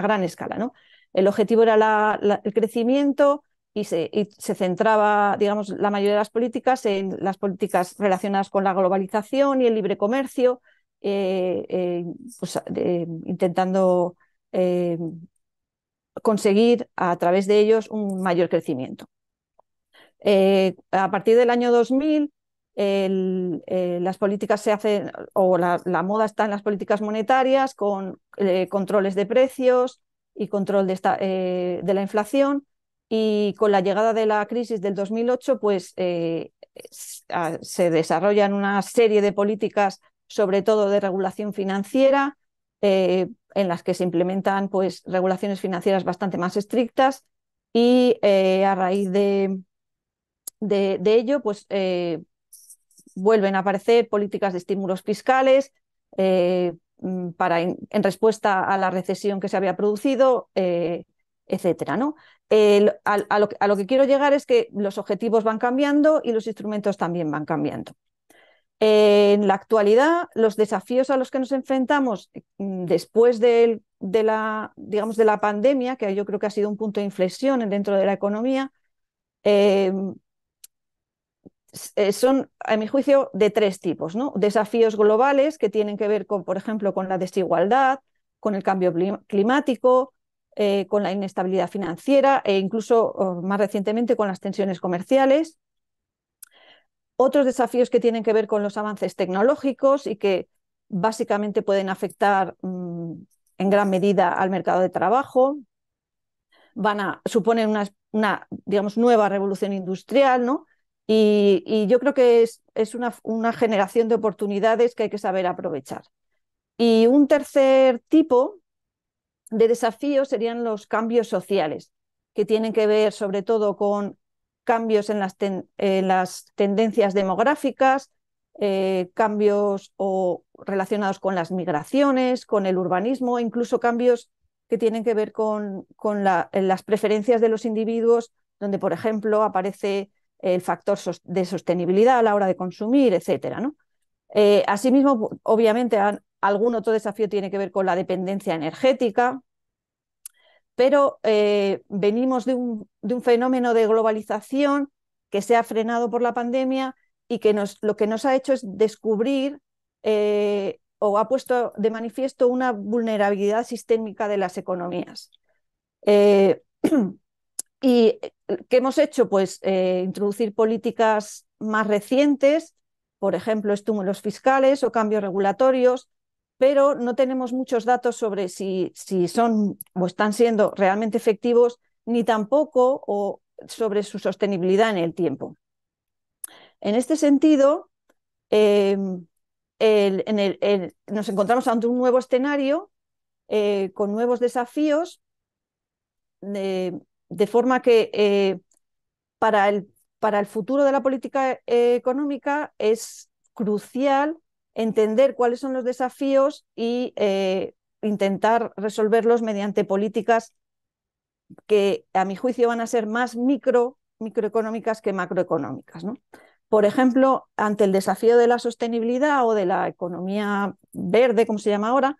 gran escala, ¿no? El objetivo era el crecimiento y se, centraba, digamos, la mayoría de las políticas en las políticas relacionadas con la globalización y el libre comercio, eh, eh, pues, intentando eh, conseguir a través de ellos un mayor crecimiento. a partir del año 2000, el, eh, las políticas se hacen, o la, moda está en las políticas monetarias, con eh, controles de precios y control de, esta, eh, de, la inflación. Y con la llegada de la crisis del 2008, pues se desarrollan una serie de políticas, sobre todo de regulación financiera, en las que se implementan pues, regulaciones financieras bastante más estrictas. Y a raíz de, de, ello, pues vuelven a aparecer políticas de estímulos fiscales eh, mm, para en, respuesta a la recesión que se había producido, eh, etcétera. ¿no? a, lo, que quiero llegar es que los objetivos van cambiando y los instrumentos también van cambiando. en la actualidad, los desafíos a los que nos enfrentamos mm, después la, digamos, de la pandemia, que yo creo que ha sido un punto de inflexión dentro de la economía, eh, eh, son, a mi juicio, de tres tipos. ¿no? Desafíos globales que tienen que ver con, por ejemplo, con la desigualdad, con el cambio climático, eh, con la inestabilidad financiera e incluso oh, más recientemente con las tensiones comerciales. Otros desafíos que tienen que ver con los avances tecnológicos y que básicamente pueden afectar mm, en gran medida al mercado de trabajo, van a suponer una, una digamos, nueva revolución industrial, ¿no? Y, yo creo que es, una, generación de oportunidades que hay que saber aprovechar. Y un tercer tipo de desafíos serían los cambios sociales, que tienen que ver sobre todo con cambios en las, tendencias demográficas, eh, cambios o relacionados con las migraciones, con el urbanismo, incluso cambios que tienen que ver con, las preferencias de los individuos, donde, por ejemplo, aparece el factor de sostenibilidad a la hora de consumir, etcétera, ¿no? Eh, asimismo, obviamente, algún otro desafío tiene que ver con la dependencia energética, pero eh, venimos de un, fenómeno de globalización que se ha frenado por la pandemia y que nos, lo que nos ha hecho es descubrir eh, o ha puesto de manifiesto una vulnerabilidad sistémica de las economías. y ¿Qué hemos hecho? Pues eh, introducir políticas más recientes, por ejemplo, estímulos fiscales o cambios regulatorios, pero no tenemos muchos datos sobre si, si son o están siendo realmente efectivos, ni tampoco o sobre su sostenibilidad en el tiempo. En este sentido, em, nos encontramos ante un nuevo escenario eh, con nuevos desafíos de, de forma que eh, para, el, para, el, futuro de la política eh, económica es crucial entender cuáles son los desafíos y eh, intentar resolverlos mediante políticas que a mi juicio van a ser más micro, microeconómicas que macroeconómicas. ¿no? Por ejemplo, ante el desafío de la sostenibilidad o de la economía verde, como se llama ahora,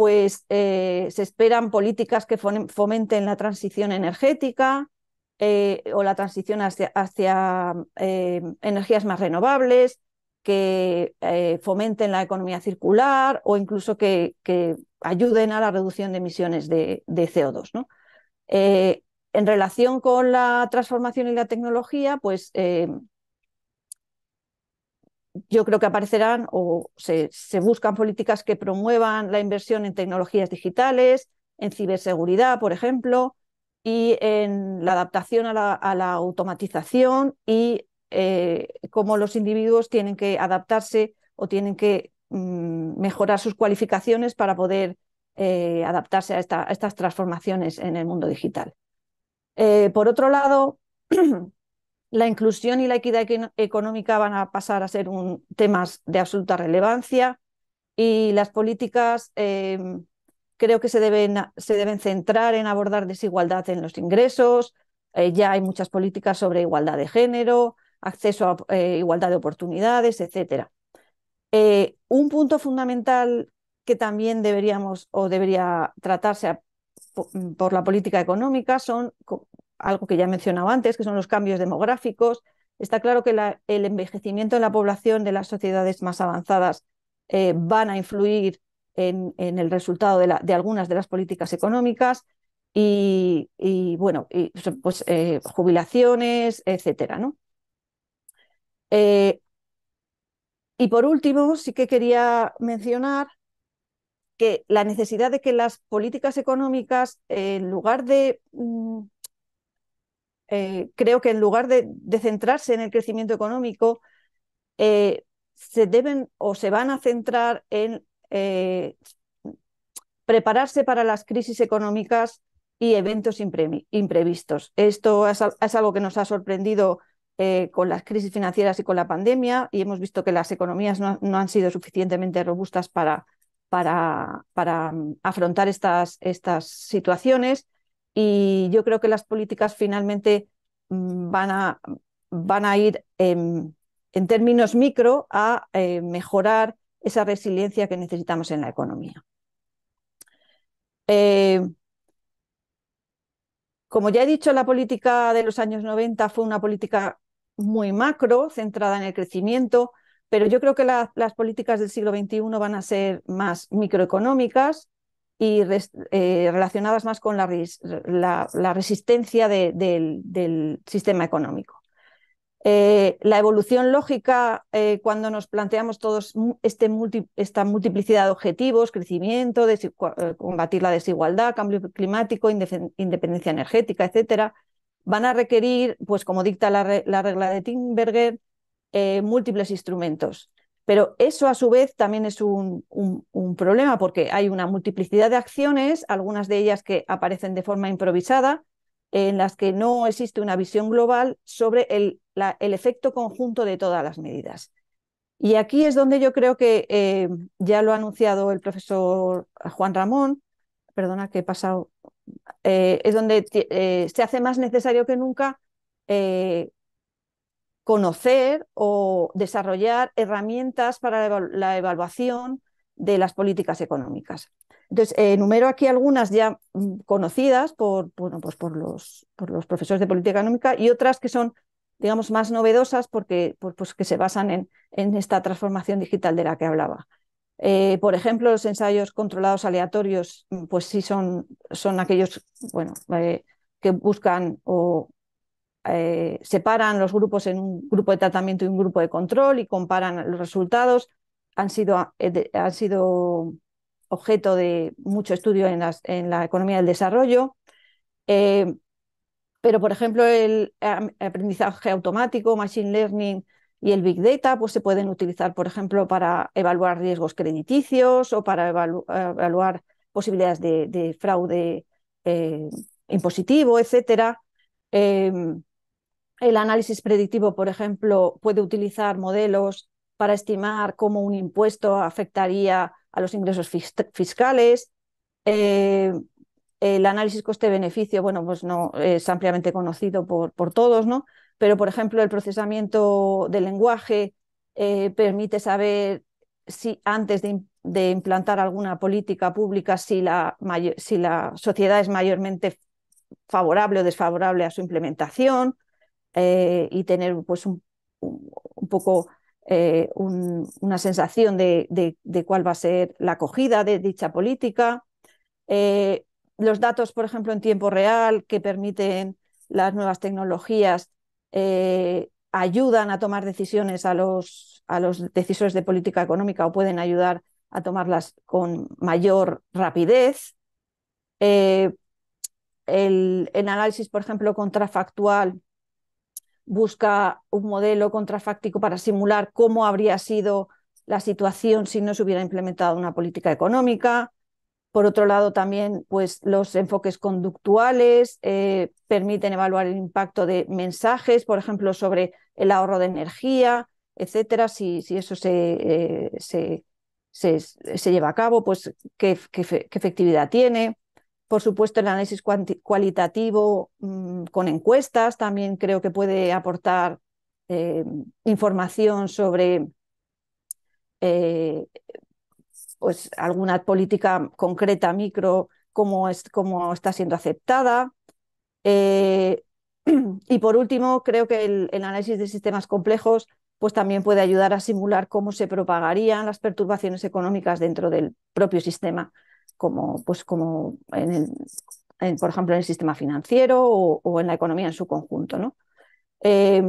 pues eh, se esperan políticas que fomenten la transición energética eh, o la transición hacia, eh, energías más renovables, que fomenten la economía circular o incluso que, que, ayuden a la reducción de emisiones de, de CO2. ¿no? en relación con la transformación y la tecnología, pues yo creo que aparecerán o se, buscan políticas que promuevan la inversión en tecnologías digitales, en ciberseguridad, por ejemplo, y en la adaptación a la, automatización y eh, cómo los individuos tienen que adaptarse o tienen que mm, mejorar sus cualificaciones para poder eh, adaptarse a, esta, estas transformaciones en el mundo digital. Eh, por otro lado, la inclusión y la equidad económica van a pasar a ser un, temas de absoluta relevancia y las políticas em, creo que se deben, se deben, centrar en abordar desigualdad en los ingresos. Eh, ya hay muchas políticas sobre igualdad de género, acceso a eh, igualdad de oportunidades, etc. Eh, un punto fundamental que también deberíamos o debería tratarse por la política económica son algo que ya he mencionado antes, que son los cambios demográficos. Está claro que el envejecimiento de la población de las sociedades más avanzadas eh, van a influir en, el resultado de, algunas de las políticas económicas y, bueno, pues eh, jubilaciones, etcétera, ¿no? Eh, y por último, sí que quería mencionar que la necesidad de que las políticas económicas, en lugar de mm, eh, creo que en lugar de, centrarse en el crecimiento económico, eh, se deben o se van a centrar en eh, prepararse para las crisis económicas y eventos imprevistos. Esto es, algo que nos ha sorprendido con las crisis financieras y con la pandemia y hemos visto que las economías no, han sido suficientemente robustas para, mm, afrontar estas situaciones y yo creo que las políticas finalmente mm, van a, van a ir en, términos micro a eh, mejorar esa resiliencia que necesitamos en la economía. Eh, como ya he dicho, la política de los años 90 fue una política muy macro, centrada en el crecimiento, pero yo creo que las políticas del siglo XXI van a ser más microeconómicas, y eh, relacionadas más con la, resistencia del, sistema económico. Eh, la evolución lógica, eh, cuando nos planteamos todos este esta multiplicidad de objetivos, crecimiento, combatir la desigualdad, cambio climático, independencia energética, etc., van a requerir, pues como dicta la, regla de Timberger, múltiples instrumentos. Pero eso a su vez también es un, problema porque hay una multiplicidad de acciones, algunas de ellas que aparecen de forma improvisada, en las que no existe una visión global sobre el, el efecto conjunto de todas las medidas. Y aquí es donde yo creo que eh, ya lo ha anunciado el profesor Juan Ramón, perdona que he pasado, eh, es donde eh, se hace más necesario que nunca conocer o desarrollar herramientas para la, evaluación de las políticas económicas. Entonces, eh, enumero aquí algunas ya mm, conocidas por, pues por, los, por, los, profesores de política económica y otras que son, digamos, más novedosas porque pues que se basan en, en, esta transformación digital de la que hablaba. Eh, por ejemplo, los ensayos controlados aleatorios, mm, pues sí son, son aquellos bueno, eh, que buscan o eh, separan los grupos en un grupo de tratamiento y un grupo de control y comparan los resultados. Han sido, eh, han sido objeto de mucho estudio en, la economía del desarrollo. Eh, pero, por ejemplo, el aprendizaje automático, machine learning y el big data pues, se pueden utilizar, por ejemplo, para evaluar riesgos crediticios o para evaluar posibilidades de, fraude impositivo, etcétera. Em, el análisis predictivo, por ejemplo, puede utilizar modelos para estimar cómo un impuesto afectaría a los ingresos fiscales. Eh, el análisis coste-beneficio, bueno, pues no es ampliamente conocido por, por, todos, ¿no? Pero, por ejemplo, el procesamiento del lenguaje eh, permite saber si antes de, implantar alguna política pública, si la sociedad es mayormente favorable o desfavorable a su implementación. Eh, y tener pues un, poco eh, una sensación de, cuál va a ser la acogida de dicha política. Eh, los datos, por ejemplo, en tiempo real que permiten las nuevas tecnologías ayudan a tomar decisiones a los, a los decisores de política económica o pueden ayudar a tomarlas con mayor rapidez. El, el, análisis, por ejemplo, contrafactual busca un modelo contrafáctico para simular cómo habría sido la situación si no se hubiera implementado una política económica. Por otro lado, también pues, los enfoques conductuales eh, permiten evaluar el impacto de mensajes, por ejemplo, sobre el ahorro de energía, etcétera, si, si eso se, eh, se, lleva a cabo, pues qué, qué efectividad tiene. Por supuesto, el análisis cualitativo mm, con encuestas también creo que puede aportar eh, información sobre eh, pues, alguna política concreta, micro, cómo, está siendo aceptada. Eh, y por último, creo que el, el, análisis de sistemas complejos pues también puede ayudar a simular cómo se propagarían las perturbaciones económicas dentro del propio sistema como, pues como por ejemplo, en el sistema financiero o, en la economía en su conjunto. ¿no? Eh,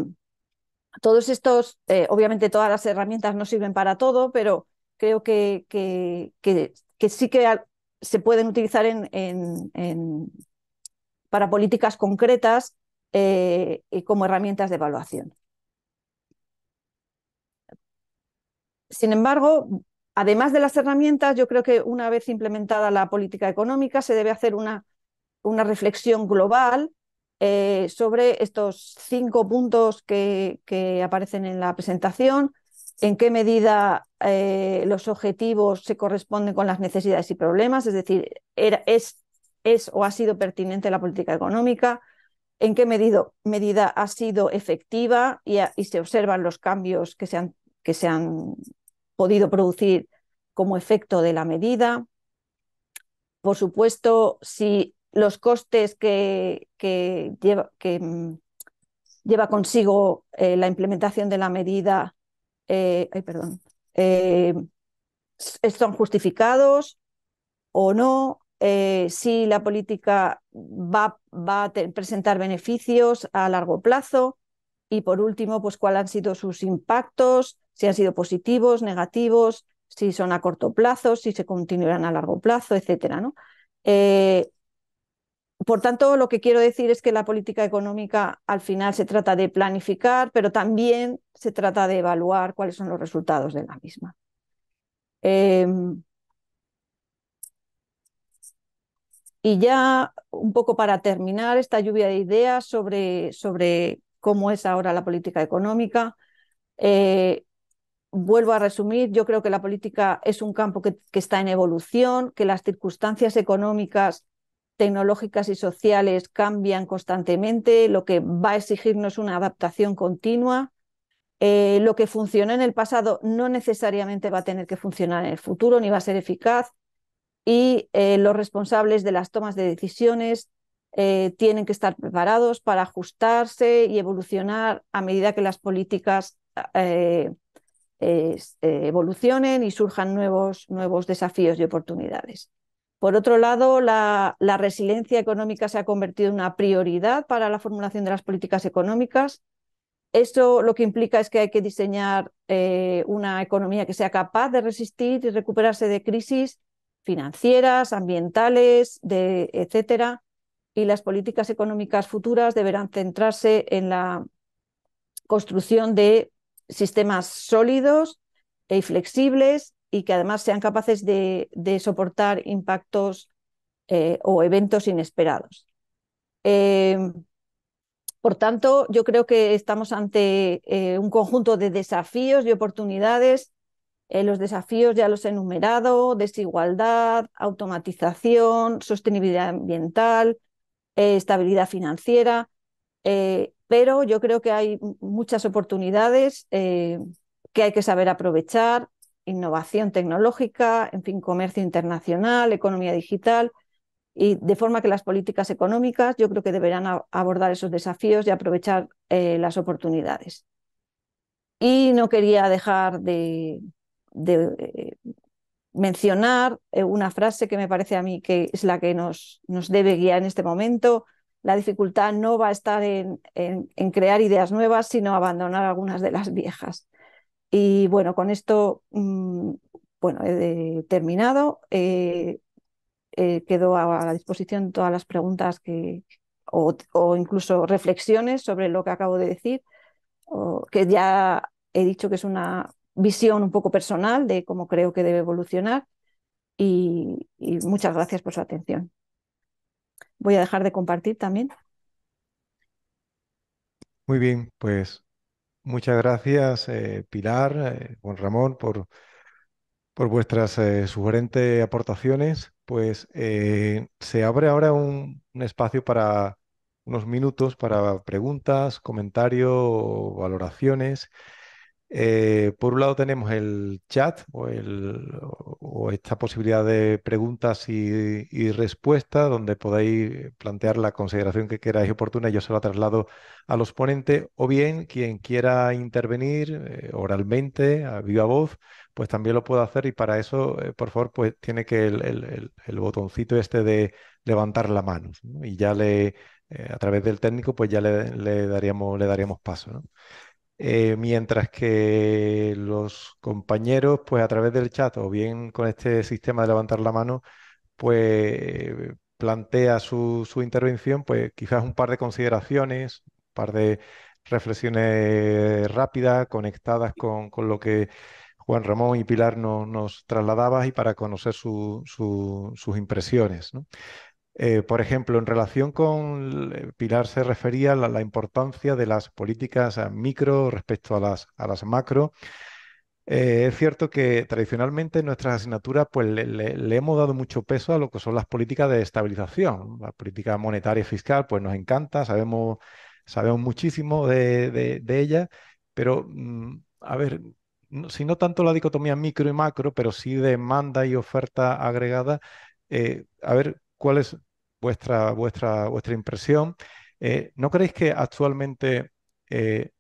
todos estos, eh, obviamente todas las herramientas no sirven para todo, pero creo que, que, que, sí que se pueden utilizar en, para políticas concretas eh, y como herramientas de evaluación. Sin embargo, Además de las herramientas, yo creo que una vez implementada la política económica, se debe hacer una, reflexión global eh, sobre estos cinco puntos que, aparecen en la presentación, en qué medida eh, los objetivos se corresponden con las necesidades y problemas, es decir, es, o ha sido pertinente la política económica, en qué medida ha sido efectiva y, se observan los cambios que se han podido producir como efecto de la medida. Por supuesto, si los costes que, mm, lleva, consigo eh, la implementación de la medida eh, perdón, eh, son justificados o no, si la política va, va a presentar beneficios a largo plazo y por último, pues cuáles han sido sus impactos, si han sido positivos, negativos, si son a corto plazo, si se continuarán a largo plazo, etcétera, ¿no? Eh, por tanto, lo que quiero decir es que la política económica al final se trata de planificar, pero también se trata de evaluar cuáles son los resultados de la misma. Em, y ya un poco para terminar esta lluvia de ideas sobre, sobre cómo es ahora la política económica, eh, vuelvo a resumir, yo creo que la política es un campo que, está en evolución, que las circunstancias económicas tecnológicas y sociales cambian constantemente, lo que va a exigirnos una adaptación continua. Eh, lo que funcionó en el pasado no necesariamente va a tener que funcionar en el futuro ni va a ser eficaz y eh, los responsables de las tomas de decisiones eh, tienen que estar preparados para ajustarse y evolucionar a medida que las políticas eh, evolucionen y surjan nuevos, nuevos desafíos y oportunidades. Por otro lado, la, resiliencia económica se ha convertido en una prioridad para la formulación de las políticas económicas. Eso lo que implica es que hay que diseñar eh, una economía que sea capaz de resistir y recuperarse de crisis financieras, ambientales, de, etcétera. Y las políticas económicas futuras deberán centrarse en la construcción de sistemas sólidos y flexibles y que además sean capaces de, soportar impactos eh, o eventos inesperados. Eh, por tanto, yo creo que estamos ante eh, un conjunto de desafíos y oportunidades. los desafíos ya los he enumerado, desigualdad, automatización, sostenibilidad ambiental, estabilidad financiera pero yo creo que hay muchas oportunidades eh, que hay que saber aprovechar, innovación tecnológica, en fin, comercio internacional, economía digital, y de forma que las políticas económicas yo creo que deberán abordar esos desafíos y aprovechar eh, las oportunidades. Y no quería dejar de, eh, mencionar una frase que me parece a mí que es la que nos debe guiar en este momento, la dificultad no va a estar en, crear ideas nuevas, sino abandonar algunas de las viejas. Y bueno, con esto mm, bueno, he terminado. Eh, eh, quedo a, la disposición todas las preguntas que, o, incluso reflexiones sobre lo que acabo de decir, que ya he dicho que es una visión un poco personal de cómo creo que debe evolucionar. y muchas gracias por su atención voy a dejar de compartir también. Muy bien, pues muchas gracias eh, Pilar, eh, Juan Ramón, por, por vuestras eh, sugerentes aportaciones. Pues se abre ahora un, un espacio para unos minutos para preguntas, comentarios, valoraciones. Eh, por un lado tenemos el chat o, esta posibilidad de preguntas y, respuestas donde podéis plantear la consideración que queráis oportuna y yo se la traslado a los ponentes o bien quien quiera intervenir eh, oralmente a viva voz pues también lo puedo hacer y para eso, eh, por favor, pues tiene que el, botoncito este de levantar la mano y ya le, a través del técnico, pues ya le, daríamos, le daríamos paso. ¿no? Eh, mientras que los compañeros, pues a través del chat o bien con este sistema de levantar la mano, pues plantea su, intervención, pues quizás un par de consideraciones, un par de reflexiones rápidas, conectadas con, con lo que Juan Ramón y Pilar nos trasladaban y para conocer sus impresiones. ¿no? Eh, por ejemplo, en relación con eh, Pilar se refería a la, importancia de las políticas eh, micro respecto a las, macro. es cierto que tradicionalmente en nuestras asignaturas pues, le, hemos dado mucho peso a lo que son las políticas de estabilización. La política monetaria y fiscal pues, nos encanta, sabemos, sabemos muchísimo de, ella, pero mm, a ver, si no tanto la dicotomía micro y macro, pero sí demanda y oferta agregada, a ver, ¿Cuál es vuestra, vuestra, vuestra impresión? Eh, ¿No creéis que actualmente eh,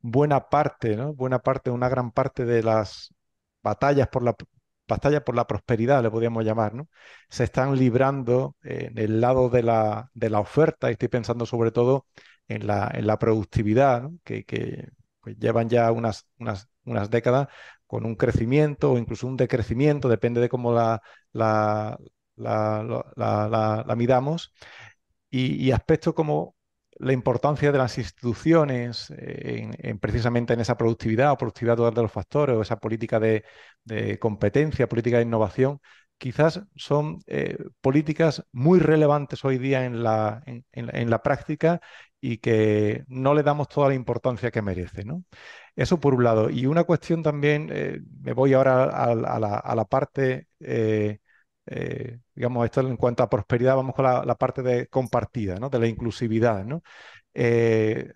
buena parte, ¿no? buena parte, una gran parte de las batallas por la batalla por la prosperidad, le podríamos llamar, ¿no? Se están librando eh, en el lado de la, de la oferta, y estoy pensando sobre todo en la, en la productividad, que, pues, llevan ya unas, unas, unas décadas con un crecimiento o incluso un decrecimiento, depende de cómo la, la, la, midamos, y, aspectos como la importancia de las instituciones eh, en, precisamente en esa productividad o productividad de los factores o esa política de, competencia, política de innovación, quizás son eh, políticas muy relevantes hoy día en la, la, práctica y que no le damos toda la importancia que merece. ¿no? Eso por un lado. Y una cuestión también, eh, me voy ahora a, la, parte eh, digamos, esto en cuanto a prosperidad, vamos con la, parte de compartida, ¿no? de la inclusividad. ¿no? Eh,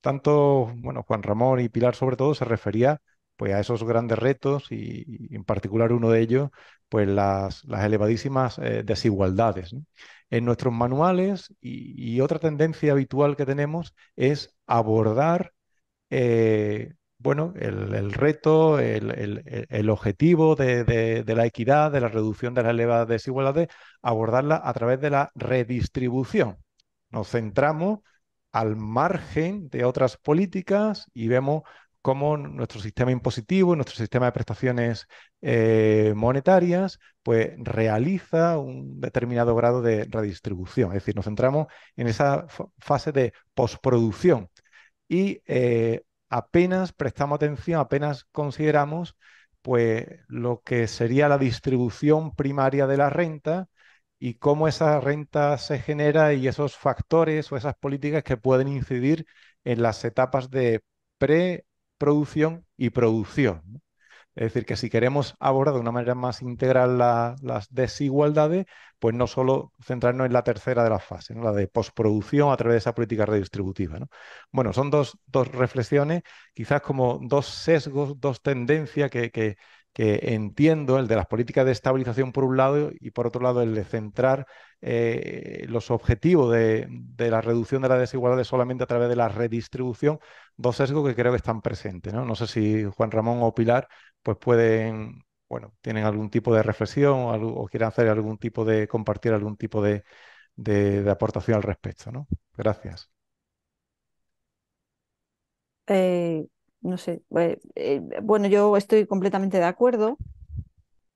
tanto, bueno, Juan Ramón y Pilar sobre todo se refería pues, a esos grandes retos y, en particular uno de ellos, pues las, las elevadísimas eh, desigualdades. En nuestros manuales y, otra tendencia habitual que tenemos es abordar bueno, el, reto, el, e, objetivo de, la equidad, de la reducción de las elevadas desigualdades, abordarla a través de la redistribución. Nos centramos al margen de otras políticas y vemos cómo nuestro sistema impositivo, nuestro sistema de prestaciones eh, monetarias, pues realiza un determinado grado de redistribución. Es decir, nos centramos en esa fase de postproducción y eh, apenas prestamos atención, apenas consideramos pues lo que sería la distribución primaria de la renta y cómo esa renta se genera y esos factores o esas políticas que pueden incidir en las etapas de preproducción y producción. Es decir, que si queremos abordar de una manera más integral las desigualdades, pues no solo centrarnos en la tercera de las fases, la de postproducción a través de esa política redistributiva. Bueno, son dos, dos, reflexiones, quizás como dos sesgos, dos tendencias que, que, entiendo, el de las políticas de estabilización por un lado y por otro lado el de centrar eh, los objetivos de, la reducción de las desigualdades solamente a través de la redistribución, dos sesgos que creo que están presentes. no sé si Juan Ramón o Pilar pues pueden, bueno, tienen algún tipo de reflexión o, quieren hacer algún tipo de, compartir algún tipo de, aportación al respecto, ¿no? Gracias. Eh, no sé, pues, eh, bueno, yo estoy completamente de acuerdo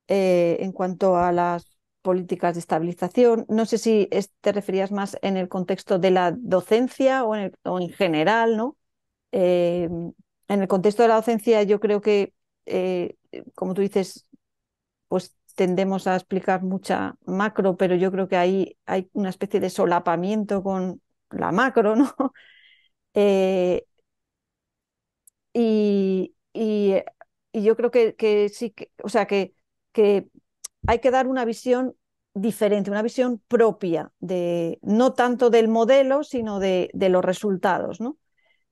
eh, en cuanto a las políticas de estabilización. No sé si te referías más en el contexto de la docencia o en, o en general, ¿no? en el contexto de la docencia yo creo que eh, eh, como tú dices, pues tendemos a explicar mucha macro, pero yo creo que ahí hay una especie de solapamiento con la macro, ¿no? Eh, y, yo creo que, que sí, que, o sea, que, que hay que dar una visión diferente, una visión propia, de, no tanto del modelo, sino de, los resultados. ¿no?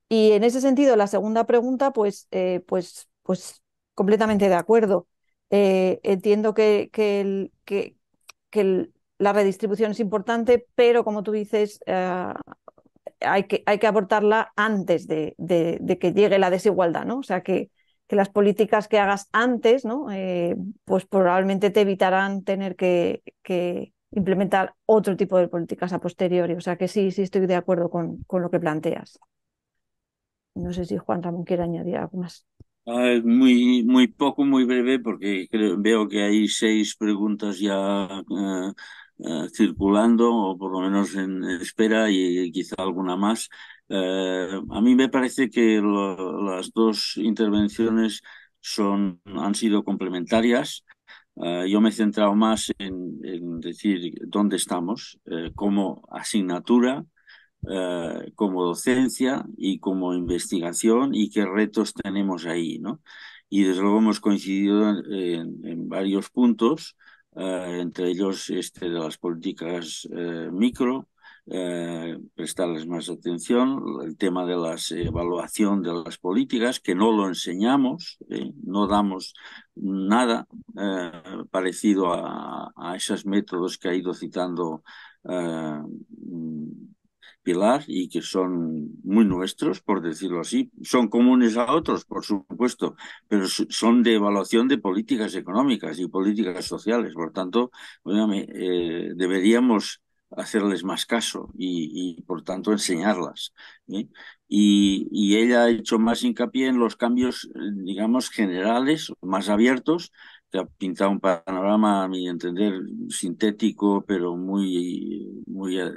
Y en ese sentido, la segunda pregunta, pues, pues, pues completamente de acuerdo. Eh, entiendo que, que, la redistribución es importante, pero como tú dices, eh, hay, que, hay que abortarla antes de, que llegue la desigualdad, ¿no? O sea, que, las políticas que hagas antes, ¿no? Eh, pues probablemente te evitarán tener que, implementar otro tipo de políticas a posteriori. O sea, que sí, sí estoy de acuerdo con, con lo que planteas. No sé si Juan Ramón quiere añadir algo más. Ah, muy, muy poco, muy breve, porque veo que hay seis preguntas ya eh, eh, circulando, o por lo menos en espera, y quizá alguna más. Eh, a mí me parece que las dos intervenciones son, han sido complementarias. yo me he centrado más en, decir dónde estamos eh, como asignatura eh, como docencia y como investigación y qué retos tenemos ahí, ¿no? Y desde luego hemos coincidido en, varios puntos, eh, entre ellos este de las políticas eh, micro, prestarles más atención, el tema de la evaluación de las políticas, que no lo enseñamos, no damos nada parecido a, a, esos métodos que ha ido citando pilar y que son muy nuestros, por decirlo así. Son comunes a otros, por supuesto, pero son de evaluación de políticas económicas y políticas sociales. Por tanto, eh, deberíamos hacerles más caso y, por tanto enseñarlas. Y, ella ha hecho más hincapié en los cambios, digamos, generales, más abiertos, que ha pintado un panorama, a mi entender, sintético, pero muy, muy, eh,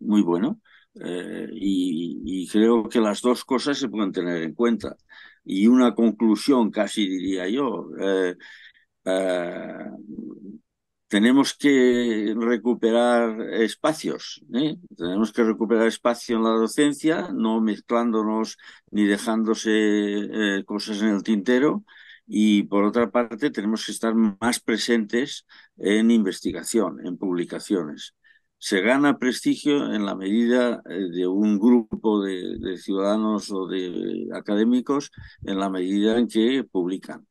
muy bueno. Eh, y, creo que las dos cosas se pueden tener en cuenta. Y una conclusión, casi diría yo, eh, tenemos que recuperar espacios, ¿eh? tenemos que recuperar espacio en la docencia, no mezclándonos ni dejándose eh, cosas en el tintero. Y por otra parte, tenemos que estar más presentes en investigación, en publicaciones. Se gana prestigio en la medida eh, de un grupo de, ciudadanos o de académicos, en la medida en que publican,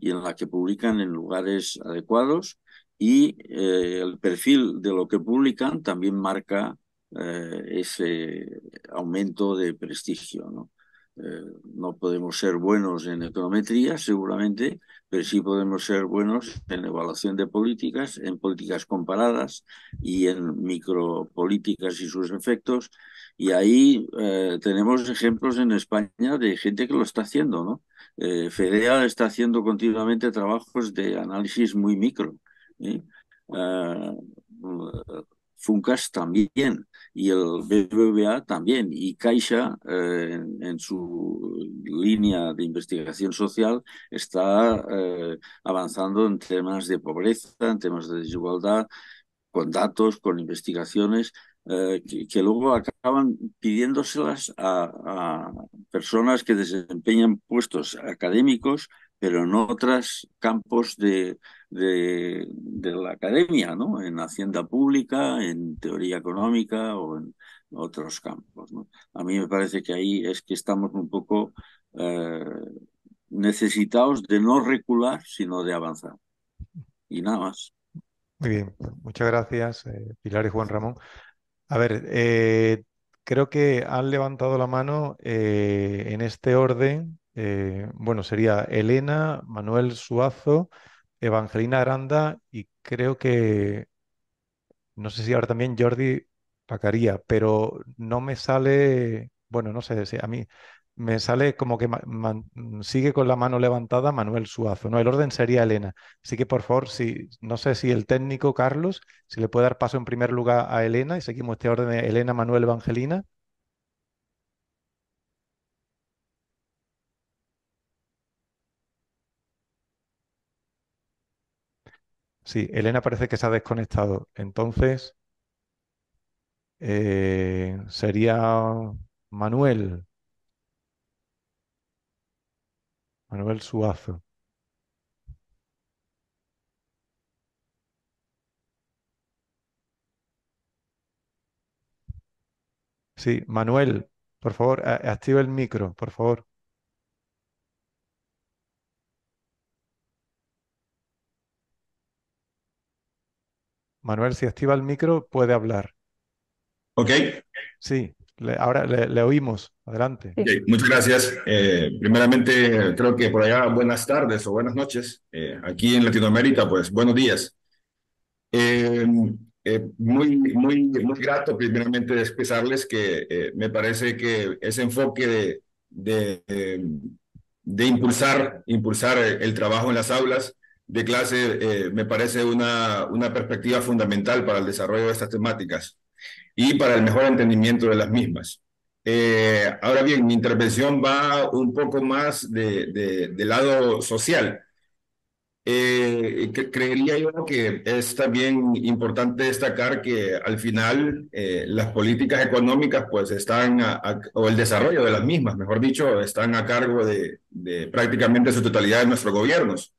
y en la que publican en lugares adecuados y eh, el perfil de lo que publican también marca eh, ese aumento de prestigio. ¿no? Eh, ¿no? podemos ser buenos en econometría, seguramente, pero sí podemos ser buenos en evaluación de políticas, en políticas comparadas y en micropolíticas y sus efectos. Y ahí tenemos ejemplos en España de gente que lo está haciendo. ¿no? FEDEA está haciendo continuamente trabajos de análisis muy micro eh, Funcas también, y el BBVA también, y Caixa eh, en, su línea de investigación social está eh, avanzando en temas de pobreza, en temas de desigualdad, con datos, con investigaciones. que, luego acaban pidiéndoselas a, a personas que desempeñan puestos académicos, pero en otros campos de, de, la academia, ¿no? En hacienda pública, en teoría económica o en otros campos, A mí me parece que ahí es que estamos un poco eh, necesitados de no recular, sino de avanzar. Y nada más. Muy bien, muchas gracias, eh, Pilar y Juan Ramón. A ver, eh, creo que han levantado la mano en este orden. bueno, sería Elena, Manuel Suazo, Evangelina Aranda y creo que, no sé si ahora también Jordi Pacaría, pero no me sale, bueno, no sé, si a mí me sale como que sigue con la mano levantada Manuel Suazo, ¿no? El orden sería Elena. Así que por favor, si, no sé si el técnico Carlos, si le puede dar paso en primer lugar a Elena y seguimos este orden de Elena, Manuel, Evangelina. Sí, Elena parece que se ha desconectado. Entonces, eh, sería Manuel. Manuel Suazo. Sí, Manuel, por favor, activa el micro, por favor. Manuel, si activa el micro, puede hablar. Ok. Sí, ahora le, oímos. Adelante. muchas gracias. Eh, primeramente, creo que por allá buenas tardes o buenas noches. Eh, aquí en Latinoamérica, pues buenos días. Eh, muy, muy, muy grato, primeramente, de expresarles que me parece que ese enfoque de, de, de impulsar, impulsar el trabajo en las aulas de clase eh, me parece una, una perspectiva fundamental para el desarrollo de estas temáticas y para el mejor entendimiento de las mismas. Eh, ahora bien, mi intervención va un poco más de, lado social. Eh, creería yo que es también importante destacar que al final las políticas económicas pues están, o el desarrollo de las mismas, mejor dicho, están a cargo de, de prácticamente su totalidad de nuestros gobiernos.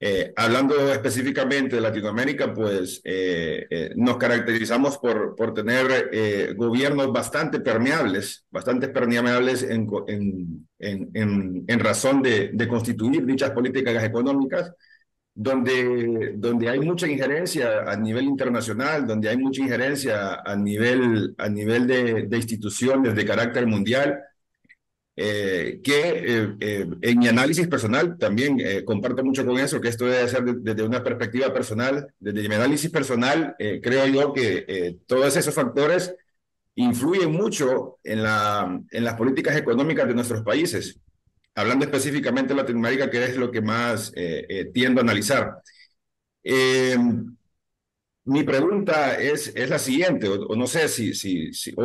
Eh, hablando específicamente de Latinoamérica, pues eh, eh, nos caracterizamos por, por tener gobiernos bastante permeables, bastante permeables en, en, en, razón de, constituir dichas políticas económicas, donde, donde hay mucha injerencia a nivel internacional, donde hay mucha injerencia a nivel, a nivel de instituciones de carácter mundial eh, que eh, eh, en mi análisis personal también comparto mucho con eso, que esto debe ser desde una perspectiva personal. Desde mi análisis personal, creo yo que todos esos factores influyen mucho en, la, en las políticas económicas de nuestros países. Hablando específicamente de Latinoamérica, que es lo que más tiendo a analizar mi pregunta es, es la siguiente, o, no sé si, si, o,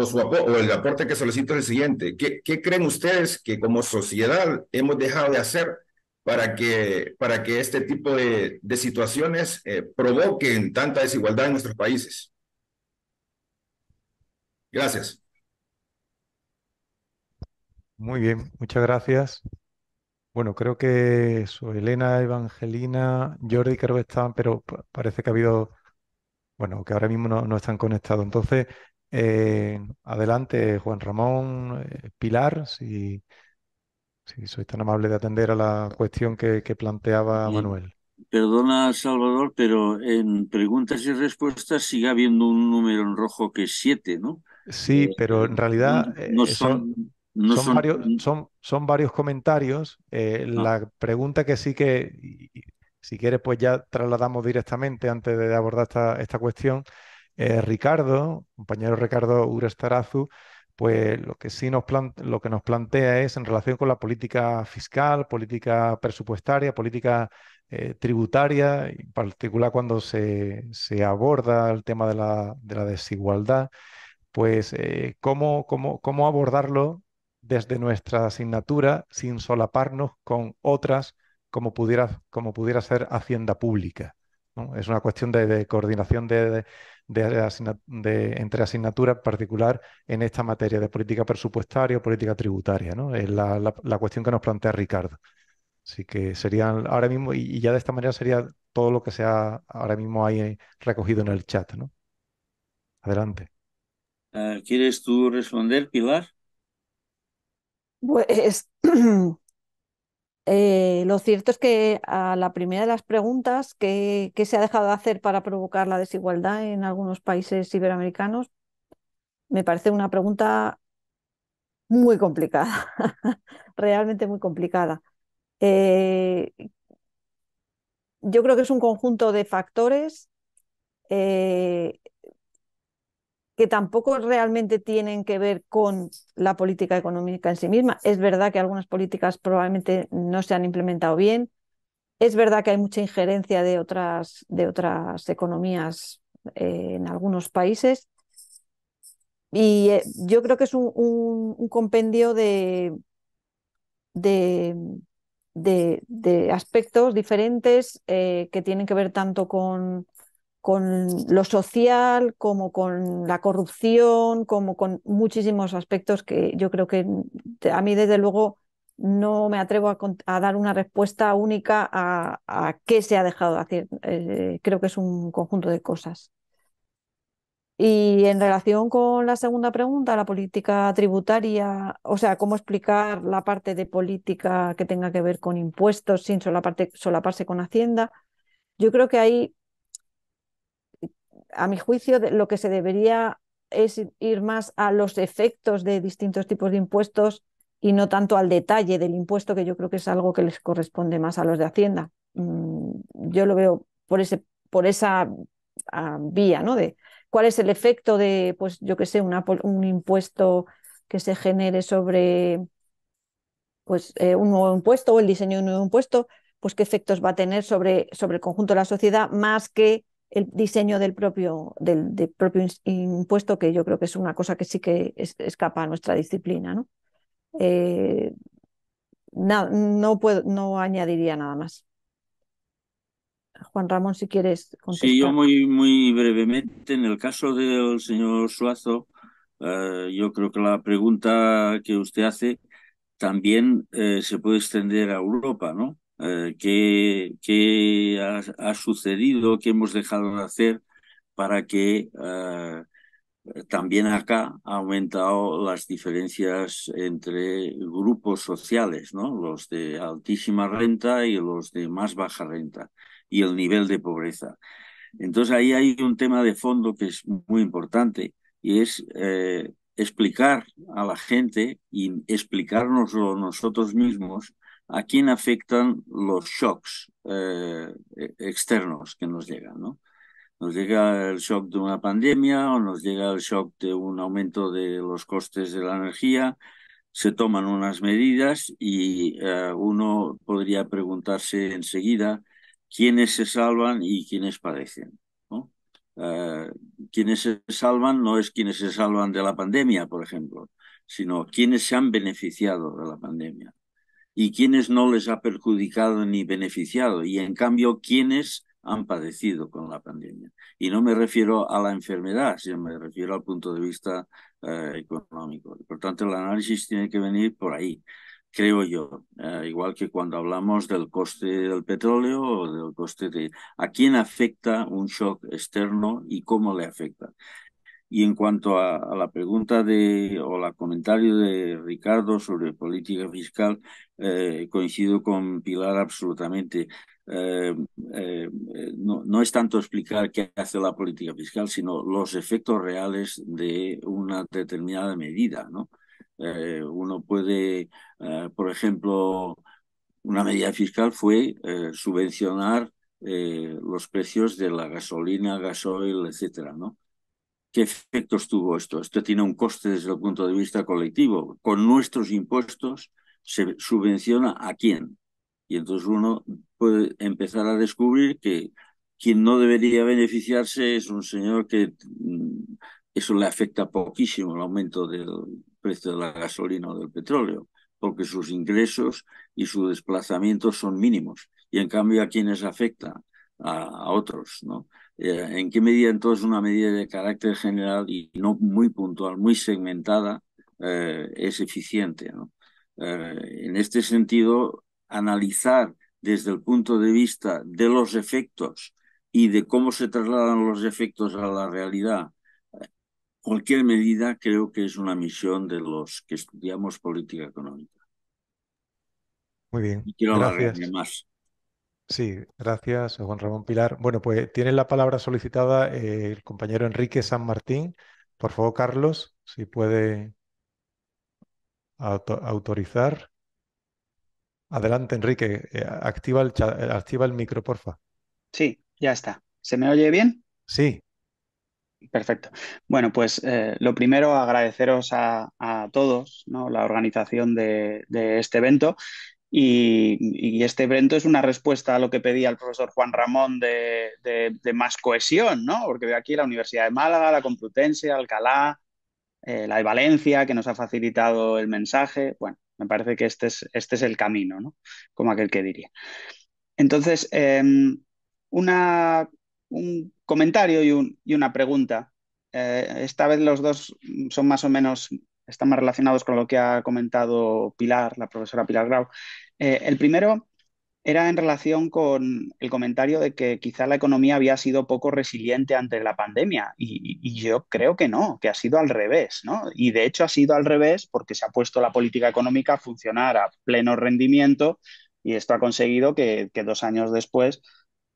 el aporte que solicito es el siguiente. ¿Qué, ¿Qué, creen ustedes que como sociedad hemos dejado de hacer para que, para que este tipo de, situaciones eh, provoquen tanta desigualdad en nuestros países? Gracias. Muy bien, muchas gracias. Bueno, creo que su Elena, Evangelina, Jordi, creo que están, pero parece que ha habido bueno, que ahora mismo no, están conectados. Entonces, eh, adelante, Juan Ramón, eh, Pilar, si, sois tan amable de atender a la cuestión que, planteaba Manuel. Perdona, Salvador, pero en preguntas y respuestas sigue habiendo un número en rojo que es 7, ¿no? Sí, eh, pero en realidad no son, varios, son, varios comentarios. Ah. La pregunta que sí que si quieres, pues ya trasladamos directamente, antes de abordar esta, esta cuestión, eh, Ricardo, compañero Ricardo Urestarazu, pues lo que sí nos, lo que nos plantea es en relación con la política fiscal, política presupuestaria, política eh, tributaria, en particular cuando se, se, aborda el tema de la, de la desigualdad, pues eh, cómo, cómo, cómo abordarlo desde nuestra asignatura sin solaparnos con otras como pudiera, como pudiera ser Hacienda Pública. Es una cuestión de, coordinación de, entre asignaturas particular en esta materia de política presupuestaria o política tributaria. Es la, cuestión que nos plantea Ricardo. Así que serían ahora mismo, y, ya de esta manera sería todo lo que se ha ahora mismo hay recogido en el chat. ¿no? Adelante. Ah, ¿Quieres tú responder, Pilar? Pues Eh, lo cierto es que a la primera de las preguntas, ¿qué, se ha dejado de hacer para provocar la desigualdad en algunos países iberoamericanos? Me parece una pregunta muy complicada, realmente muy complicada. Eh, yo creo que es un conjunto de factores eh, que tampoco realmente tienen que ver con la política económica en sí misma. Es verdad que algunas políticas probablemente no se han implementado bien. Es verdad que hay mucha injerencia de otras, de otras economías eh, en algunos países. Y eh, yo creo que es un, compendio de, aspectos diferentes eh, que tienen que ver tanto con con lo social, como con la corrupción, como con muchísimos aspectos que yo creo que a mí desde luego no me atrevo a, dar una respuesta única a, qué se ha dejado de hacer. Eh, creo que es un conjunto de cosas. Y en relación con la segunda pregunta, la política tributaria, o sea, cómo explicar la parte de política que tenga que ver con impuestos sin solaparse con Hacienda, yo creo que hay a mi juicio, lo que se debería es ir más a los efectos de distintos tipos de impuestos y no tanto al detalle del impuesto, que yo creo que es algo que les corresponde más a los de Hacienda. Mm, yo lo veo por, ese, por esa ah, vía, ¿no? De cuál es el efecto de, pues yo qué sé, un impuesto que se genere sobre pues, eh, un nuevo impuesto o el diseño de un nuevo impuesto, pues qué efectos va a tener sobre, sobre el conjunto de la sociedad, más que el diseño del propio, del, propio impuesto, que yo creo que es una cosa que sí que escapa a nuestra disciplina. ¿no? Eh, no, puedo, no añadiría nada más. Juan Ramón, si quieres contestar. Sí, yo muy, muy brevemente, en el caso del señor Suazo, eh, yo creo que la pregunta que usted hace también eh, se puede extender a Europa, ¿no? Eh, qué, ha, sucedido, qué hemos dejado de hacer para que eh, también acá ha aumentado las diferencias entre grupos sociales, los de altísima renta y los de más baja renta y el nivel de pobreza. Entonces ahí hay un tema de fondo que es muy importante y es eh, explicar a la gente y explicárnoslo nosotros mismos a quién afectan los shocks eh, externos que nos llegan, ¿no? Nos llega el shock de una pandemia o nos llega el shock de un aumento de los costes de la energía, se toman unas medidas y eh, uno podría preguntarse enseguida quiénes se salvan y quiénes padecen. ¿no? Eh, quienes se salvan no es quienes se salvan de la pandemia, por ejemplo, sino quienes se han beneficiado de la pandemia y quienes no les ha perjudicado ni beneficiado, y en cambio quienes han padecido con la pandemia. Y no me refiero a la enfermedad, sino me refiero al punto de vista eh, económico. Por tanto, el análisis tiene que venir por ahí, creo yo. Eh, igual que cuando hablamos del coste del petróleo o del coste de... ¿A quién afecta un shock externo y cómo le afecta? Y en cuanto a, la pregunta de, o el comentario de Ricardo sobre política fiscal, eh, coincido con Pilar absolutamente. Eh, eh, no, no, es tanto explicar qué hace la política fiscal, sino los efectos reales de una determinada medida. ¿no? uno puede, por ejemplo, una medida fiscal fue subvencionar los precios de la gasolina, gasoil, etcétera, ¿no? ¿Qué efectos tuvo esto? Esto tiene un coste desde el punto de vista colectivo. Con nuestros impuestos se subvenciona a quién. Y entonces uno puede empezar a descubrir que quien no debería beneficiarse es un señor que mm, eso le afecta poquísimo el aumento del precio de la gasolina o del petróleo, porque sus ingresos y su desplazamiento son mínimos. Y en cambio a quienes afecta, a, a otros, ¿no? Eh, en qué medida entonces una medida de carácter general y no muy puntual, muy segmentada, eh, es eficiente. Eh, en este sentido, analizar desde el punto de vista de los efectos y de cómo se trasladan los efectos a la realidad, cualquier medida creo que es una misión de los que estudiamos política económica. Muy bien. Gracias. Sí, gracias, Juan Ramón Pilar. Bueno, pues tiene la palabra solicitada eh, el compañero Enrique San Martín. Por favor, Carlos, si puede autorizar. Adelante, Enrique. Eh, activa, el eh, activa el micro, porfa. Sí, ya está. ¿Se me oye bien? Sí. Perfecto. Bueno, pues lo primero, agradeceros a, todos ¿no? la organización de, este evento y, este evento es una respuesta a lo que pedía el profesor Juan Ramón de, más cohesión, ¿no? Porque veo aquí la Universidad de Málaga, la Complutense, Alcalá, eh, la de Valencia, que nos ha facilitado el mensaje. Bueno, me parece que este es, este el camino, ¿no? Como aquel que diría. Entonces, em, una, un comentario y, una pregunta. Eh, esta vez los dos son más o menos están más relacionados con lo que ha comentado Pilar, la profesora Pilar Grau. Eh, el primero era en relación con el comentario de que quizá la economía había sido poco resiliente ante la pandemia y, yo creo que no, que ha sido al revés, ¿no? Y de hecho ha sido al revés porque se ha puesto la política económica a funcionar a pleno rendimiento y esto ha conseguido que, dos años después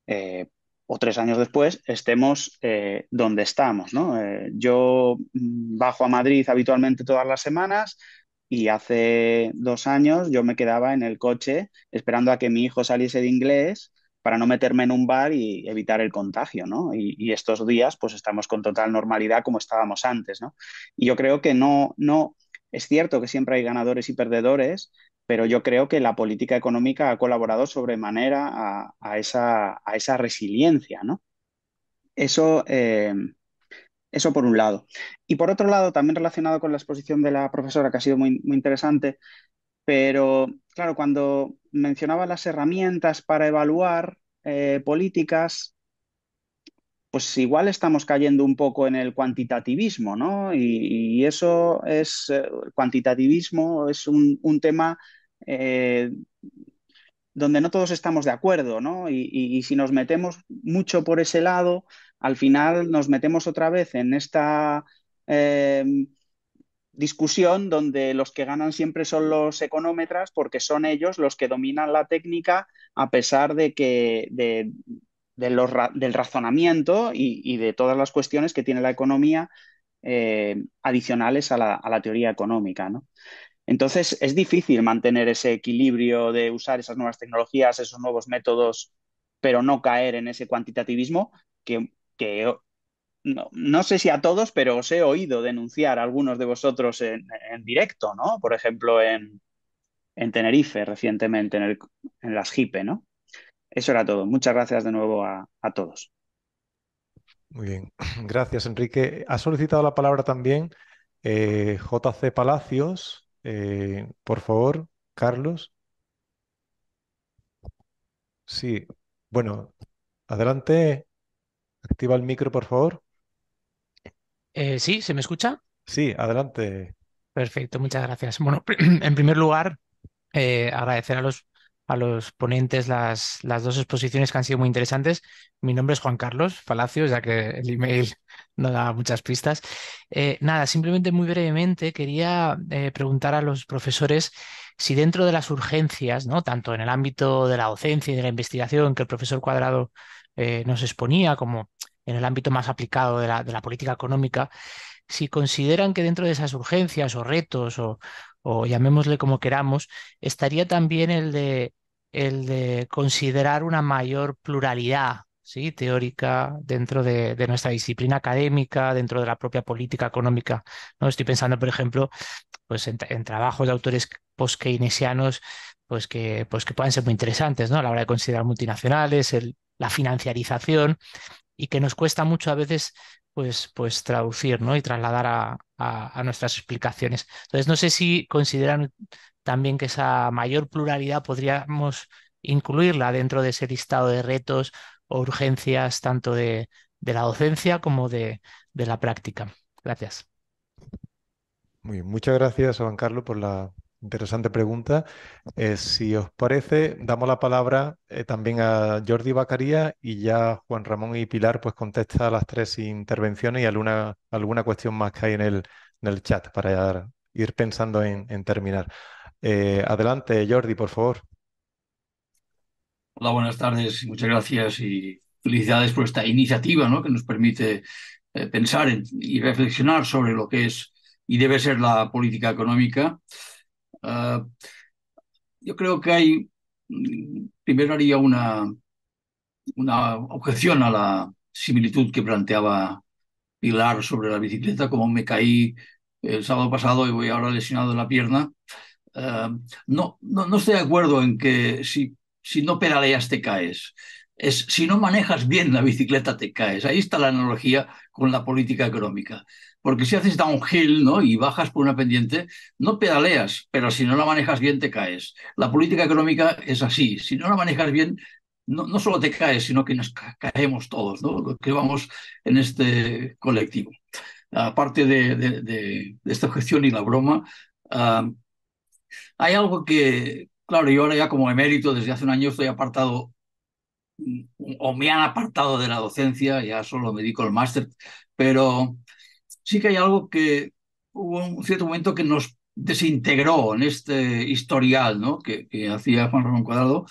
eh, o tres años después estemos eh, donde estamos. ¿no? Eh, yo mm, bajo a Madrid habitualmente todas las semanas y hace dos años yo me quedaba en el coche esperando a que mi hijo saliese de inglés para no meterme en un bar y evitar el contagio, ¿no? Y, y estos días pues estamos con total normalidad como estábamos antes, ¿no? Y yo creo que no, no, es cierto que siempre hay ganadores y perdedores, pero yo creo que la política económica ha colaborado sobremanera a, esa, resiliencia, ¿no? Eso, eh, eso por un lado. Y por otro lado, también relacionado con la exposición de la profesora, que ha sido muy, interesante, pero claro, cuando mencionaba las herramientas para evaluar eh, políticas, pues igual estamos cayendo un poco en el cuantitativismo, ¿no? Y, eso es, el eh, cuantitativismo es un, tema eh, donde no todos estamos de acuerdo, ¿no? Y, si nos metemos mucho por ese lado, al final nos metemos otra vez en esta eh, discusión donde los que ganan siempre son los económetras porque son ellos los que dominan la técnica a pesar de que... De, del razonamiento y, de todas las cuestiones que tiene la economía eh, adicionales a la, teoría económica. ¿no? Entonces, es difícil mantener ese equilibrio de usar esas nuevas tecnologías, esos nuevos métodos, pero no caer en ese cuantitativismo que, no, sé si a todos, pero os he oído denunciar a algunos de vosotros en, directo, ¿no? Por ejemplo, en, Tenerife recientemente, en, las JIPE, ¿no? Eso era todo. Muchas gracias de nuevo a, todos. Muy bien, gracias Enrique. Ha solicitado la palabra también eh, JC Palacios. Eh, por favor, Carlos. Sí, bueno, adelante. Activa el micro, por favor. Eh, sí, ¿se me escucha? Sí, adelante. Perfecto, muchas gracias. Bueno, en primer lugar, agradecer a los a los ponentes las, las, dos exposiciones que han sido muy interesantes. Mi nombre es Juan Carlos Palacios, ya que el email no da muchas pistas. Eh, nada, simplemente muy brevemente quería eh, preguntar a los profesores si dentro de las urgencias, ¿no? tanto en el ámbito de la docencia y de la investigación que el profesor Cuadrado eh, nos exponía, como en el ámbito más aplicado de la, de la política económica, si consideran que dentro de esas urgencias o retos o, o llamémosle como queramos, estaría también el de, el de considerar una mayor pluralidad ¿sí? teórica dentro de, nuestra disciplina académica, dentro de la propia política económica. ¿no? Estoy pensando, por ejemplo, pues en, trabajos de autores poskeynesianos pues que, pues que puedan ser muy interesantes ¿no? a la hora de considerar multinacionales, la financiarización, y que nos cuesta mucho a veces pues, pues traducir ¿no? y trasladar a, a, nuestras explicaciones. Entonces, no sé si consideran también que esa mayor pluralidad podríamos incluirla dentro de ese listado de retos o urgencias tanto de, la docencia como de, la práctica. Gracias. Muy Muchas gracias, Juan Carlos, por la, Interesante pregunta. Eh, si os parece, damos la palabra eh, también a Jordi Bacaría y ya Juan Ramón y Pilar pues contesta las tres intervenciones y alguna, alguna cuestión más que hay en el, en el chat para ir pensando en, terminar. Eh, adelante, Jordi, por favor. Hola, buenas tardes, muchas gracias y felicidades por esta iniciativa ¿no? que nos permite pensar y reflexionar sobre lo que es y debe ser la política económica. Ah, yo creo que hay, mm, primero haría una, una objeción a la similitud que planteaba Pilar sobre la bicicleta, como me caí el sábado pasado y voy ahora lesionado en la pierna. Ah, no, no, estoy de acuerdo en que si, si no pedaleas te caes. Es, si no manejas bien la bicicleta te caes. Ahí está la analogía con la política económica porque si haces downhill ¿no? y bajas por una pendiente, no pedaleas, pero si no la manejas bien te caes. La política económica es así, si no la manejas bien, no, solo te caes, sino que nos caemos todos, ¿no? los que vamos en este colectivo. Aparte de, esta objeción y la broma, hay algo que, claro, yo ahora ya como emérito desde hace un año estoy apartado o me han apartado de la docencia, ya solo me dedico al máster, pero sí que hay algo que hubo un cierto momento que nos desintegró en este historial ¿no? que, hacía Juan Ramón Cuadrado,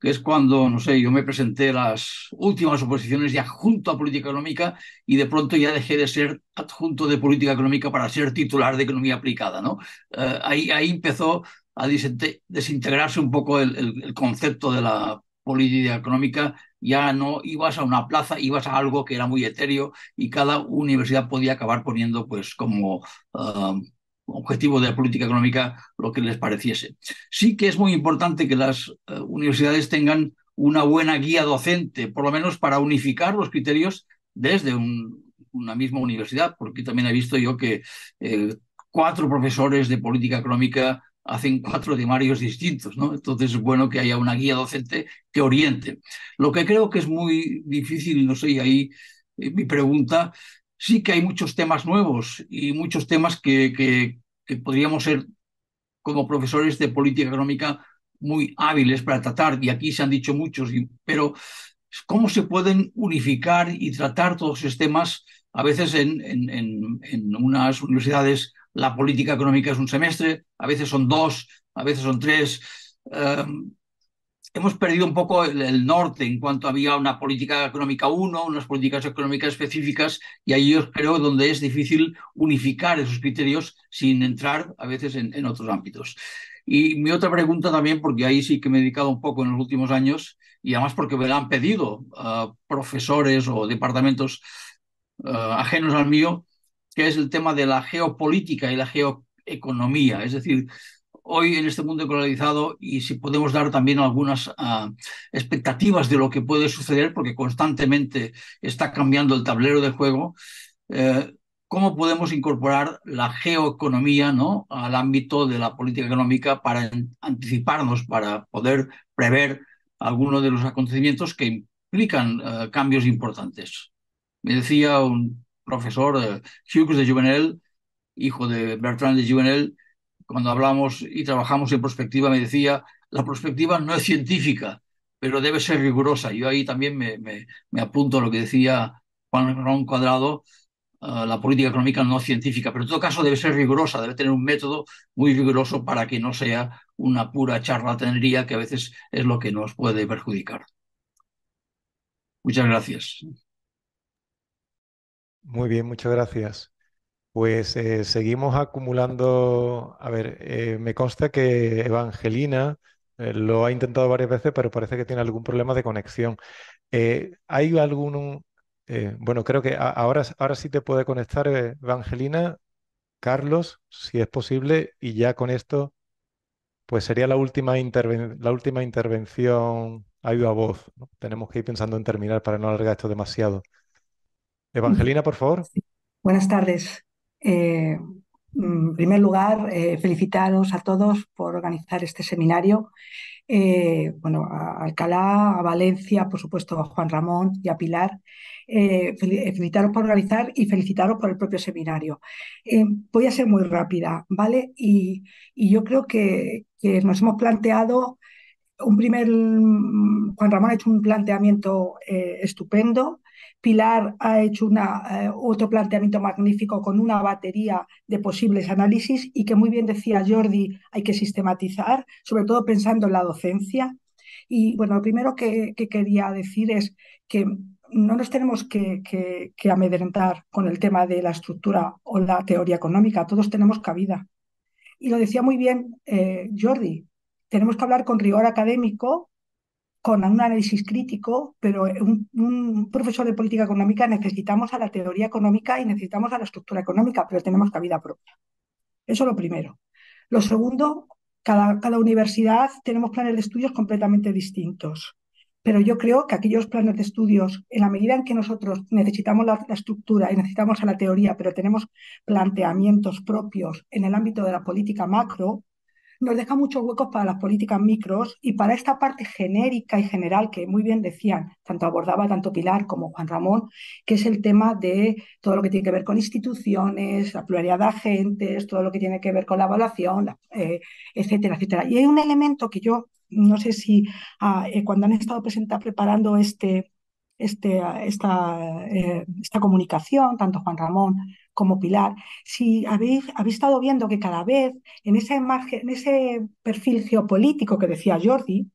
que es cuando, no sé, yo me presenté las últimas oposiciones ya junto a política económica y de pronto ya dejé de ser adjunto de política económica para ser titular de economía aplicada, ¿no? Eh, ahí, ahí empezó a desintegrarse un poco el, concepto de la política económica ya no ibas a una plaza, ibas a algo que era muy etéreo y cada universidad podía acabar poniendo pues como um, objetivo de la política económica lo que les pareciese. Sí que es muy importante que las eh, universidades tengan una buena guía docente, por lo menos para unificar los criterios desde una misma universidad, porque también he visto yo que eh, cuatro profesores de política económica hacen cuatro dimarios distintos, ¿no? Entonces es bueno que haya una guía docente que oriente. Lo que creo que es muy difícil, no sé, ahí eh, mi pregunta, sí que hay muchos temas nuevos y muchos temas que, que, podríamos ser como profesores de política económica muy hábiles para tratar, y aquí se han dicho muchos, pero ¿cómo se pueden unificar y tratar todos esos temas? A veces en, en, en, en unas universidades la política económica es un semestre, a veces son dos, a veces son tres. Em, hemos perdido un poco el, norte en cuanto había una política económica uno, unas políticas económicas específicas, y ahí yo creo donde es difícil unificar esos criterios sin entrar a veces en, otros ámbitos. Y mi otra pregunta también, porque ahí sí que me he dedicado un poco en los últimos años, y además porque me la han pedido eh, profesores o departamentos eh, ajenos al mío, que es el tema de la geopolítica y la geoeconomía. Es decir, hoy en este mundo globalizado y si podemos dar también algunas ah, expectativas de lo que puede suceder, porque constantemente está cambiando el tablero de juego, eh, cómo podemos incorporar la geoeconomía ¿no? al ámbito de la política económica para anticiparnos, para poder prever algunos de los acontecimientos que implican eh, cambios importantes. Me decía un profesor eh, Hughes de Juvenel, hijo de Bertrand de Juvenel, cuando hablamos y trabajamos en perspectiva me decía, la perspectiva no es científica, pero debe ser rigurosa. Yo ahí también me, apunto a lo que decía Juan Ron Cuadrado, eh, la política económica no es científica, pero en todo caso debe ser rigurosa, debe tener un método muy riguroso para que no sea una pura charlatanería que a veces es lo que nos puede perjudicar. Muchas gracias. Muy bien, muchas gracias. Pues eh, seguimos acumulando, a ver, eh, me consta que Evangelina eh, lo ha intentado varias veces, pero parece que tiene algún problema de conexión. ¿Hay algún, bueno, creo que ahora, ahora sí te puede conectar Evangelina, Carlos, si es posible, y ya con esto, pues sería la última, la última intervención a voz. Tenemos que ir pensando en terminar para no alargar esto demasiado. Evangelina, por favor. Buenas tardes. Eh, mm, en primer lugar, eh, felicitaros a todos por organizar este seminario. Eh, bueno, a Alcalá, a Valencia, por supuesto a Juan Ramón y a Pilar. felicitaros por organizar y felicitaros por el propio seminario. voy a ser muy rápida, ¿vale? Y, yo creo que, que, nos hemos planteado un primer, mm, Juan Ramón ha hecho un planteamiento estupendo Pilar ha hecho una, eh, otro planteamiento magnífico con una batería de posibles análisis y que muy bien decía Jordi, hay que sistematizar, sobre todo pensando en la docencia. Y bueno, lo primero que, quería decir es que no nos tenemos que, amedrentar con el tema de la estructura o la teoría económica, todos tenemos cabida. Y lo decía muy bien eh, Jordi, tenemos que hablar con rigor académico con un análisis crítico, pero un, profesor de política económica necesitamos a la teoría económica y necesitamos a la estructura económica, pero tenemos cabida propia. Eso es lo primero. Lo segundo, cada, cada universidad tenemos planes de estudios completamente distintos, pero yo creo que aquellos planes de estudios, en la medida en que nosotros necesitamos la estructura y necesitamos a la teoría, pero tenemos planteamientos propios en el ámbito de la política macro, nos deja muchos huecos para las políticas micros y para esta parte genérica y general que muy bien decían, tanto abordaba tanto Pilar como Juan Ramón, que es el tema de todo lo que tiene que ver con instituciones, la pluralidad de agentes, todo lo que tiene que ver con la evaluación, eh, etcétera, etcétera. Y hay un elemento que yo no sé si ah, eh, cuando han estado presenta, preparando este, este, ah, esta, eh, esta comunicación, tanto Juan Ramón como pilar. Si habéis, habéis estado viendo que cada vez en ese, en ese perfil geopolítico que decía Jordi,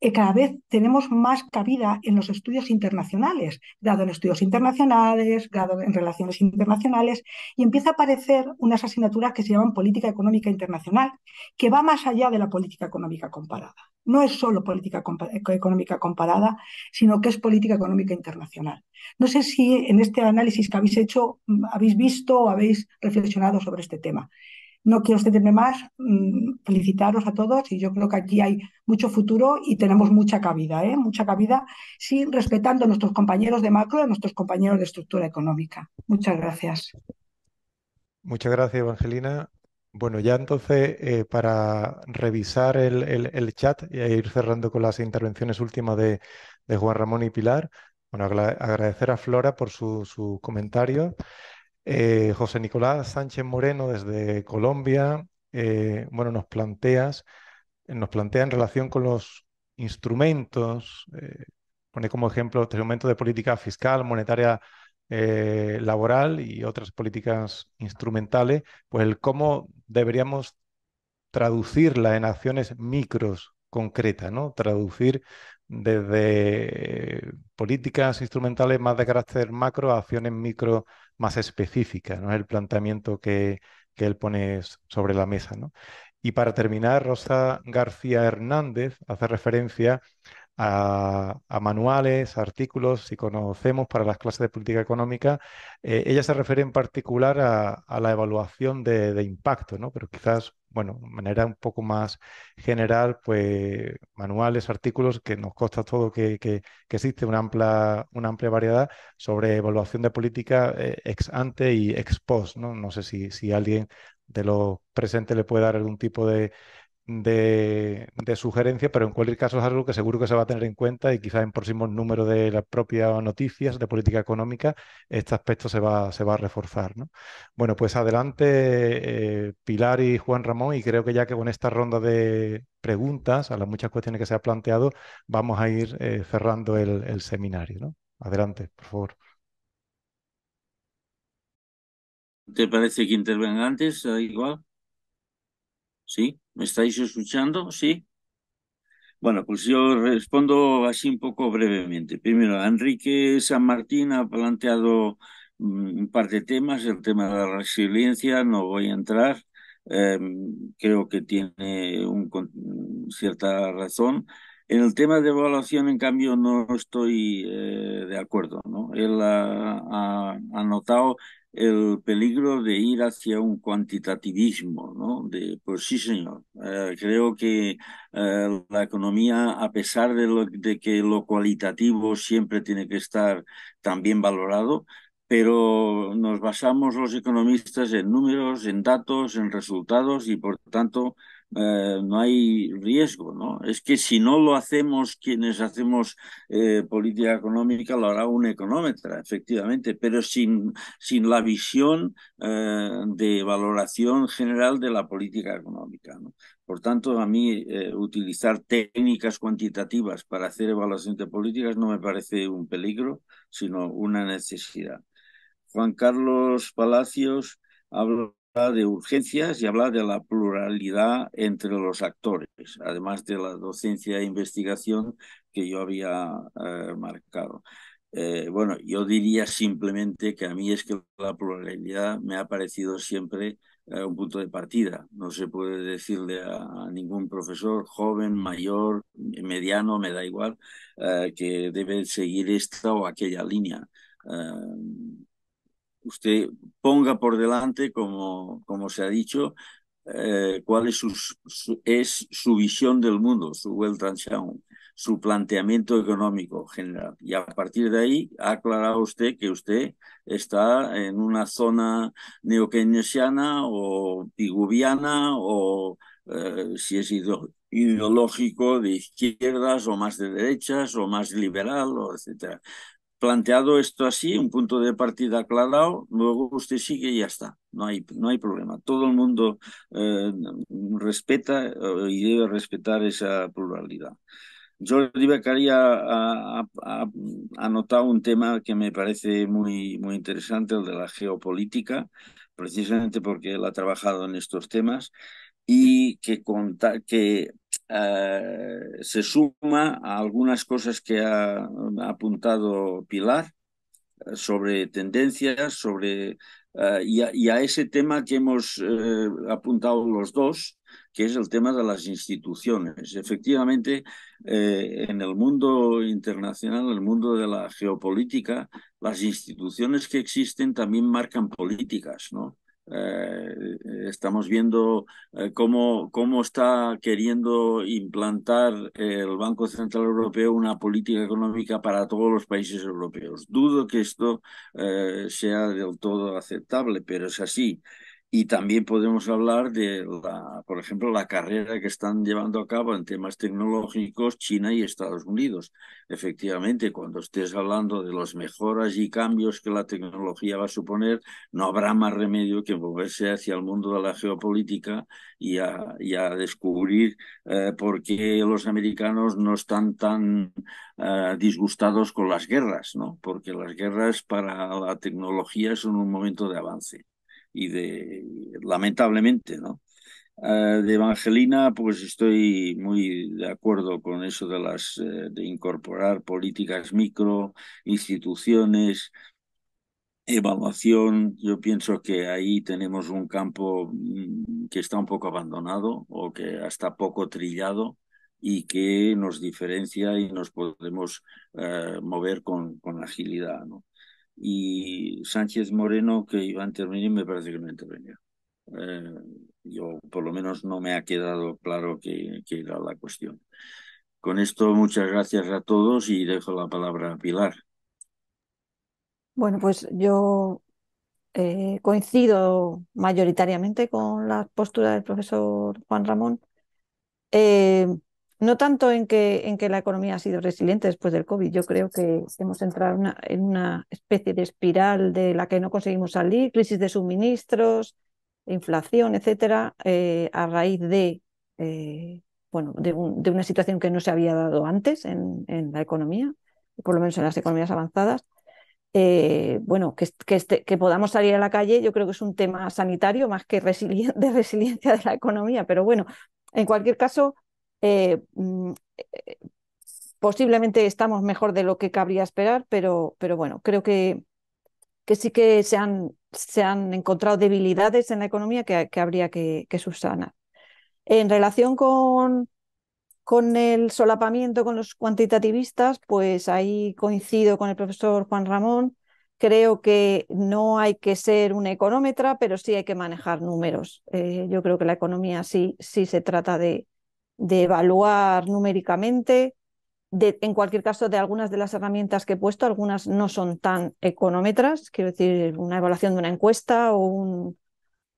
eh, cada vez tenemos más cabida en los estudios internacionales, dado en estudios internacionales, grado en relaciones internacionales, y empieza a aparecer unas asignaturas que se llaman política económica internacional, que va más allá de la política económica comparada. No es solo política eh, económica comparada, sino que es política económica internacional. No sé si en este análisis que habéis hecho mm, habéis visto o habéis reflexionado sobre este tema. No quiero extenderme más, mm, felicitaros a todos y yo creo que aquí hay mucho futuro y tenemos mucha cabida, ¿eh? mucha cabida, sin respetando a nuestros compañeros de macro y a nuestros compañeros de estructura económica. Muchas gracias. Muchas gracias, Evangelina. Bueno, ya entonces, eh, para revisar el, chat e ir cerrando con las intervenciones últimas de, Juan Ramón y Pilar, bueno, agradecer a Flora por su comentario. Eh, José Nicolás Sánchez Moreno desde Colombia, eh, bueno, nos planteas, nos plantea en relación con los instrumentos, eh, pone como ejemplo instrumento de política fiscal, monetaria laboral y otras políticas instrumentales, pues el cómo deberíamos traducirla en acciones micros concretas, ¿no? Traducir desde políticas instrumentales más de carácter macro a acciones micro más específica, ¿no? el planteamiento que, que él pone sobre la mesa, ¿no? Y para terminar, Rosa García Hernández hace referencia a, manuales, artículos, si conocemos para las clases de política económica, eh, ella se refiere en particular a, la evaluación de, impacto, ¿no? Pero quizás, bueno, de manera un poco más general, pues manuales, artículos, que nos consta todo que, que, existe una amplia, una amplia variedad sobre evaluación de política eh, ex ante y ex post, ¿no? No sé si, si alguien de los presentes le puede dar algún tipo de de, sugerencias sugerencia, pero en cualquier caso es algo que seguro que se va a tener en cuenta y quizás en próximos números de las propias noticias de política económica este aspecto se va, se va a reforzar. ¿no? Bueno, pues adelante eh, Pilar y Juan Ramón y creo que ya que con esta ronda de preguntas a las muchas cuestiones que se ha planteado vamos a ir eh, cerrando el, seminario. ¿no? Adelante, por favor. ¿Te parece que intervenga antes? Igual. ¿Sí? ¿Me estáis escuchando? ¿Sí? Bueno, pues yo respondo así un poco brevemente. Primero, Enrique San Martín ha planteado mm, un par de temas, el tema de la resiliencia, no voy a entrar, em, creo que tiene un, cierta razón. En el tema de evaluación, en cambio, no estoy eh, de acuerdo. ¿no? Él ha, anotado ha, el peligro de ir hacia un cuantitativismo, ¿no? De, pues sí, señor. Eh, creo que eh, la economía, a pesar de, de que lo cualitativo siempre tiene que estar también valorado, pero nos basamos los economistas en números, en datos, en resultados y por tanto eh, no hay riesgo, ¿no? Es que si no lo hacemos quienes hacemos eh, política económica, lo hará un económetra, efectivamente, pero sin, sin la visión eh, de valoración general de la política económica, ¿no? Por tanto, a mí utilizar técnicas cuantitativas para hacer evaluación de políticas no me parece un peligro, sino una necesidad. Juan Carlos Palacios habla de urgencias y hablar de la pluralidad entre los actores, además de la docencia e investigación que yo había eh, marcado. Eh, bueno, yo diría simplemente que a mí es que la pluralidad me ha parecido siempre eh, un punto de partida. No se puede decirle a, a ningún profesor, joven, mm. mayor, mediano, me da igual, que debe seguir esta o aquella línea usted ponga por delante, como, como se ha dicho, eh, cuál es su, es su visión del mundo, su Weltanschauung, su planteamiento económico general. Y a partir de ahí ha aclarado usted que usted está en una zona neo-keynesiana o piguviana o eh, si es ideológico de izquierdas o más de derechas o más liberal, o etcétera planteado esto así, un punto de partida aclarado, luego usted sigue y ya está. No hay, no hay problema. Todo el mundo eh, respeta eh, y debe respetar esa pluralidad. Jordi Becaria ha, anotado un tema que me parece muy, muy interesante, el de la geopolítica, precisamente porque él ha trabajado en estos temas y que, que eh, se suma a algunas cosas que ha, apuntado Pilar eh, sobre tendencias, sobre eh, y, a, ese tema que hemos apuntado los dos, que es el tema de las instituciones. Efectivamente, en el mundo internacional, en el mundo de la geopolítica, las instituciones que existen también marcan políticas, ¿no? Eh, estamos viendo eh, cómo, cómo está queriendo implantar el Banco Central Europeo una política económica para todos los países europeos. Dudo que esto eh, sea del todo aceptable, pero es así. Y también podemos hablar de, la, por ejemplo, la carrera que están llevando a cabo en temas tecnológicos China y Estados Unidos. Efectivamente, cuando estés hablando de las mejoras y cambios que la tecnología va a suponer, no habrá más remedio que volverse hacia el mundo de la geopolítica y a, descubrir eh, por qué los americanos no están tan eh, disgustados con las guerras, ¿no? Porque las guerras para la tecnología son un momento de avance y de, lamentablemente, ¿no? Ah, de Evangelina, pues estoy muy de acuerdo con eso de las eh, de incorporar políticas micro, instituciones, evaluación. Yo pienso que ahí tenemos un campo mm, que está un poco abandonado o que hasta poco trillado y que nos diferencia y nos podemos eh, mover con, con agilidad. ¿no? y Sánchez Moreno que iba a intervenir me parece que no intervenía. Eh, yo por lo menos no me ha quedado claro que, era la cuestión. Con esto muchas gracias a todos y dejo la palabra a Pilar. Bueno, pues yo eh, coincido mayoritariamente con la postura del profesor Juan Ramón. Eh, no tanto en que, en que la economía ha sido resiliente después del COVID, yo creo que hemos entrado en una especie de espiral de la que no conseguimos salir, crisis de suministros, inflación, etcétera, eh, a raíz de, eh, bueno, de, una situación que no se había dado antes en, la economía, por lo menos en las economías avanzadas. Eh, bueno, este, que, podamos salir a la calle, yo creo que es un tema sanitario más que de resiliencia de la economía, pero bueno, en cualquier caso, eh, mm, eh, posiblemente estamos mejor de lo que cabría esperar, pero, pero bueno, creo que, que sí que se han, se han encontrado debilidades en la economía que, habría que, que subsanar. En relación con, con el solapamiento con los cuantitativistas, pues ahí coincido con el profesor Juan Ramón. Creo que no hay que ser una económetra, pero sí hay que manejar números. Eh, yo creo que la economía sí, sí se trata de, de evaluar numéricamente. De, en cualquier caso, de algunas de las herramientas que he puesto, algunas no son tan económetras, quiero decir, una evaluación de una encuesta o un,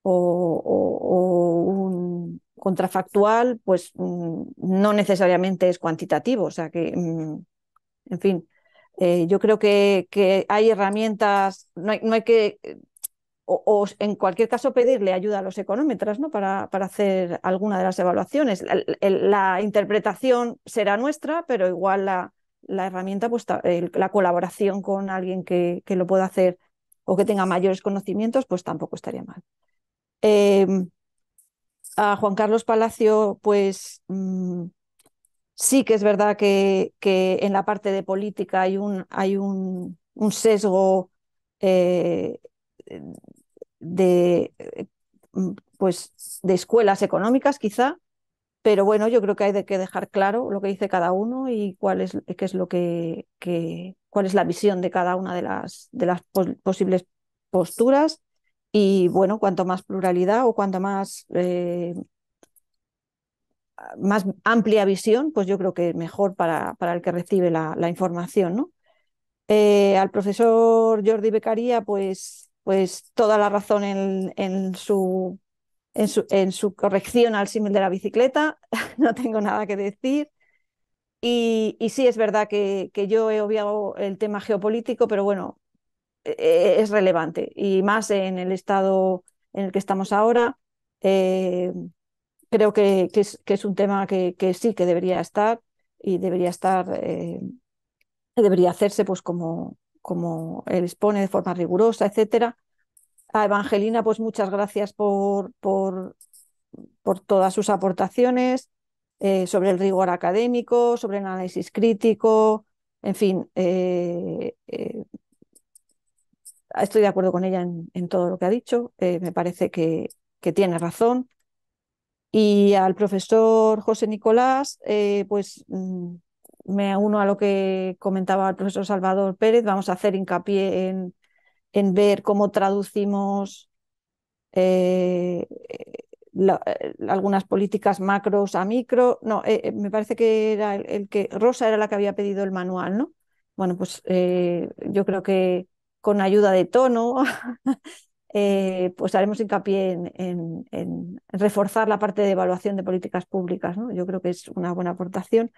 o, un contrafactual, pues mm, no necesariamente es cuantitativo. O sea que, mm, en fin, eh, yo creo que, que hay herramientas, no hay, no hay que o, en cualquier caso pedirle ayuda a los económetras ¿no? para, para hacer alguna de las evaluaciones. La, interpretación será nuestra, pero igual la, herramienta, pues, la colaboración con alguien que, que, lo pueda hacer o que tenga mayores conocimientos, pues tampoco estaría mal. Em, a Juan Carlos Palacio, pues mm, sí que es verdad que, en la parte de política hay un, hay un, un sesgo eh, de, eh, mm, pues, de escuelas económicas quizá, pero bueno, yo creo que hay de que dejar claro lo que dice cada uno y cuál es, qué es lo que, cuál es la visión de cada una de las, de las posibles posturas y bueno, cuanto más pluralidad o cuanto más, eh, más amplia visión, pues yo creo que mejor para, para el que recibe la, información, ¿no? Eh, al profesor Jordi Becaría, pues pues toda la razón en, su, en, su, en su, corrección al símil de la bicicleta, no tengo nada que decir. Y, sí, es verdad que, que, yo he obviado el tema geopolítico, pero bueno, e, e, es relevante y más en el estado en el que estamos ahora. Eh, creo que, que, es, un tema que, sí que debería estar y debería estar, eh, debería hacerse pues como, como él expone de forma rigurosa, etcétera. A Evangelina, pues muchas gracias por, por, todas sus aportaciones eh, sobre el rigor académico, sobre el análisis crítico, en fin, eh, eh, estoy de acuerdo con ella en, todo lo que ha dicho, me parece que, que, tiene razón. Y al profesor José Nicolás, pues mm, me uno a lo que comentaba el profesor Salvador Pérez, vamos a hacer hincapié en, ver cómo traducimos eh, eh, algunas políticas macros a micro. No, eh, me parece que era el, que Rosa era la que había pedido el manual, ¿no? Bueno, pues yo creo que con ayuda de tono, pues haremos hincapié en, reforzar la parte de evaluación de políticas públicas. ¿no? Yo creo que es una buena aportación.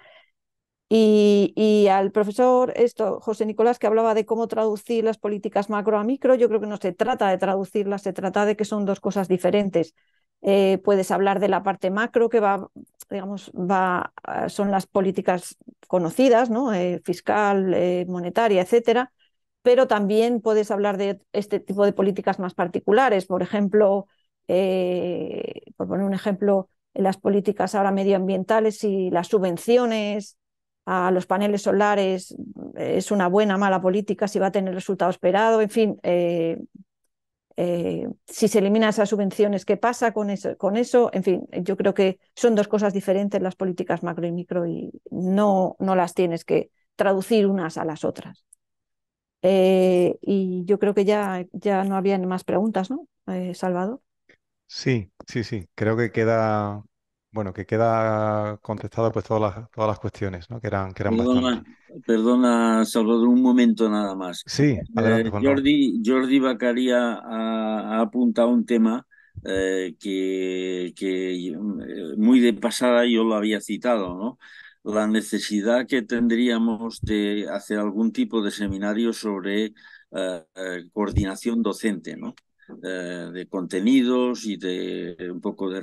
Y, al profesor esto, José Nicolás, que hablaba de cómo traducir las políticas macro a micro, yo creo que no se trata de traducirlas, se trata de que son dos cosas diferentes. Eh, puedes hablar de la parte macro que va, digamos, va, ah, son las políticas conocidas, eh, fiscal, eh, monetaria, etcétera, pero también puedes hablar de este tipo de políticas más particulares, por ejemplo, por poner un ejemplo, las políticas ahora medioambientales y las subvenciones a los paneles solares eh, es una buena mala política, si va a tener el resultado esperado, en fin, eh, eh, si se eliminan esas subvenciones, ¿qué pasa con eso, con eso? En fin, yo creo que son dos cosas diferentes las políticas macro y micro y no, no las tienes que traducir unas a las otras. y yo creo que ya, ya no habían más preguntas, ¿no, Salvador? Sí, sí, sí. Creo que queda bueno, que queda contestado pues todas las, todas las cuestiones, ¿no? Que eran, que perdona, perdona, Salvador, un momento nada más. Sí, adelante, eh, Jordi, Jordi Bacaría ha, apuntado un tema eh, que, eh, muy de pasada yo lo había citado, ¿no? La necesidad que tendríamos de hacer algún tipo de seminario sobre eh, coordinación docente, ¿no? Eh, de contenidos y de un poco de,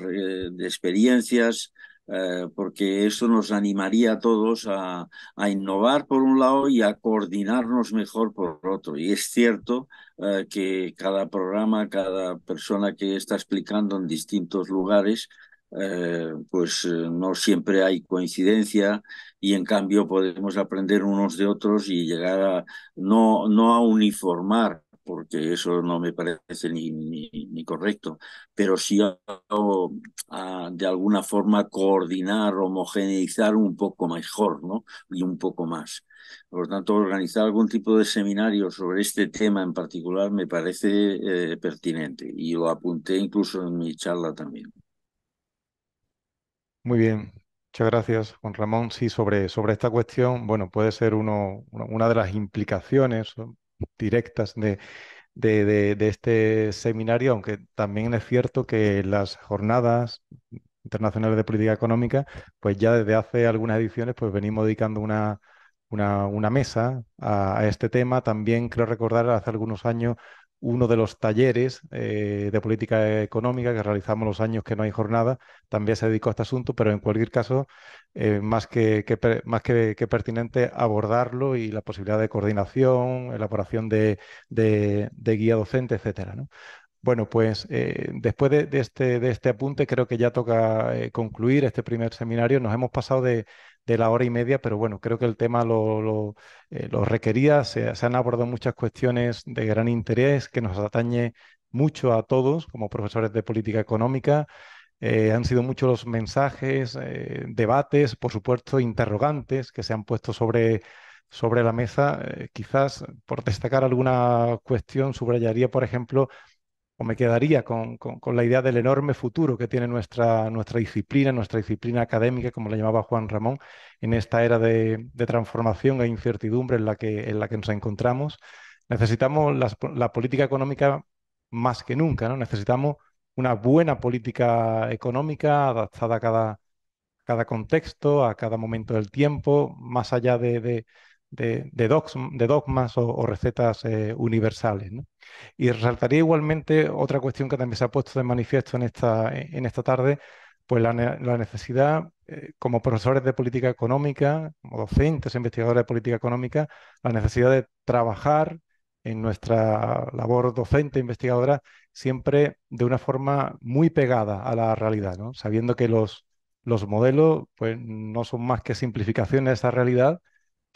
eh, experiencias, eh, porque eso nos animaría a todos a, innovar por un lado y a coordinarnos mejor por otro. Y es cierto que cada programa, cada persona que está explicando en distintos lugares, pues no siempre hay coincidencia y en cambio podemos aprender unos de otros y llegar a no, no a uniformar porque eso no me parece ni, correcto, pero sí de alguna forma coordinar, homogeneizar un poco mejor, ¿no? Y un poco más. Por lo tanto, organizar algún tipo de seminario sobre este tema en particular me parece eh, pertinente y lo apunté incluso en mi charla también. Muy bien, Muchas gracias, Juan Ramón. Sí, sobre, sobre esta cuestión, bueno, puede ser uno, una de las implicaciones, directas de, de, este seminario, aunque también es cierto que las jornadas internacionales de política económica, pues ya desde hace algunas ediciones, pues venimos dedicando una, una, una mesa a, este tema. También creo recordar hace algunos años uno de los talleres eh, de política económica que realizamos los años que no hay jornada, también se dedicó a este asunto, pero en cualquier caso, eh, más, que, más que, pertinente abordarlo y la posibilidad de coordinación, elaboración de, guía docente, etcétera. Bueno, pues eh, después de, este, de este apunte creo que ya toca concluir este primer seminario. Nos hemos pasado de, de la hora y media, pero bueno, creo que el tema lo, lo, eh, requería, se, han abordado muchas cuestiones de gran interés que nos atañe mucho a todos como profesores de política económica. Eh, han sido muchos los mensajes, eh, debates, por supuesto, interrogantes que se han puesto sobre, sobre la mesa. quizás por destacar alguna cuestión, subrayaría, por ejemplo, o me quedaría con, con, la idea del enorme futuro que tiene nuestra, nuestra disciplina, nuestra disciplina académica, como la llamaba Juan Ramón, en esta era de, transformación e incertidumbre en la que, en la que nos encontramos. Necesitamos la, política económica más que nunca, ¿no? Necesitamos una buena política económica adaptada a cada, cada contexto, a cada momento del tiempo, más allá de de, dogmas o, recetas eh, universales. Y resaltaría igualmente otra cuestión que también se ha puesto de manifiesto en esta, en esta tarde, pues la, necesidad, eh, como profesores de política económica, como docentes, e investigadores de política económica, la necesidad de trabajar en nuestra labor docente, e investigadora, siempre de una forma muy pegada a la realidad, sabiendo que los, los modelos pues, no son más que simplificaciones de esa realidad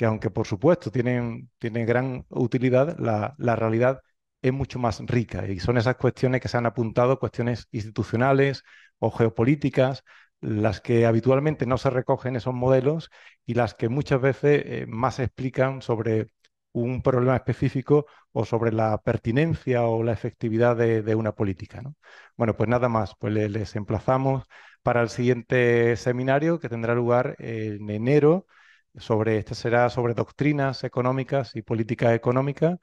que aunque por supuesto tienen, gran utilidad, la, realidad es mucho más rica y son esas cuestiones que se han apuntado, cuestiones institucionales o geopolíticas, las que habitualmente no se recogen esos modelos y las que muchas veces eh, más explican sobre un problema específico o sobre la pertinencia o la efectividad de, una política. Bueno, pues nada más, pues les emplazamos para el siguiente seminario que tendrá lugar en enero sobre, este será sobre doctrinas económicas y política económica.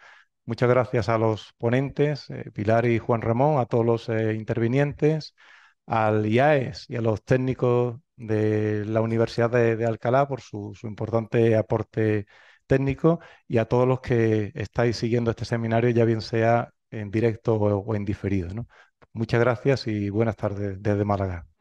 Muchas gracias a los ponentes, eh, Pilar y Juan Ramón, a todos los eh, intervinientes, al IAES y a los técnicos de la Universidad de, Alcalá por su, importante aporte técnico y a todos los que estáis siguiendo este seminario, ya bien sea en directo o, en diferido. Muchas gracias y buenas tardes desde Málaga.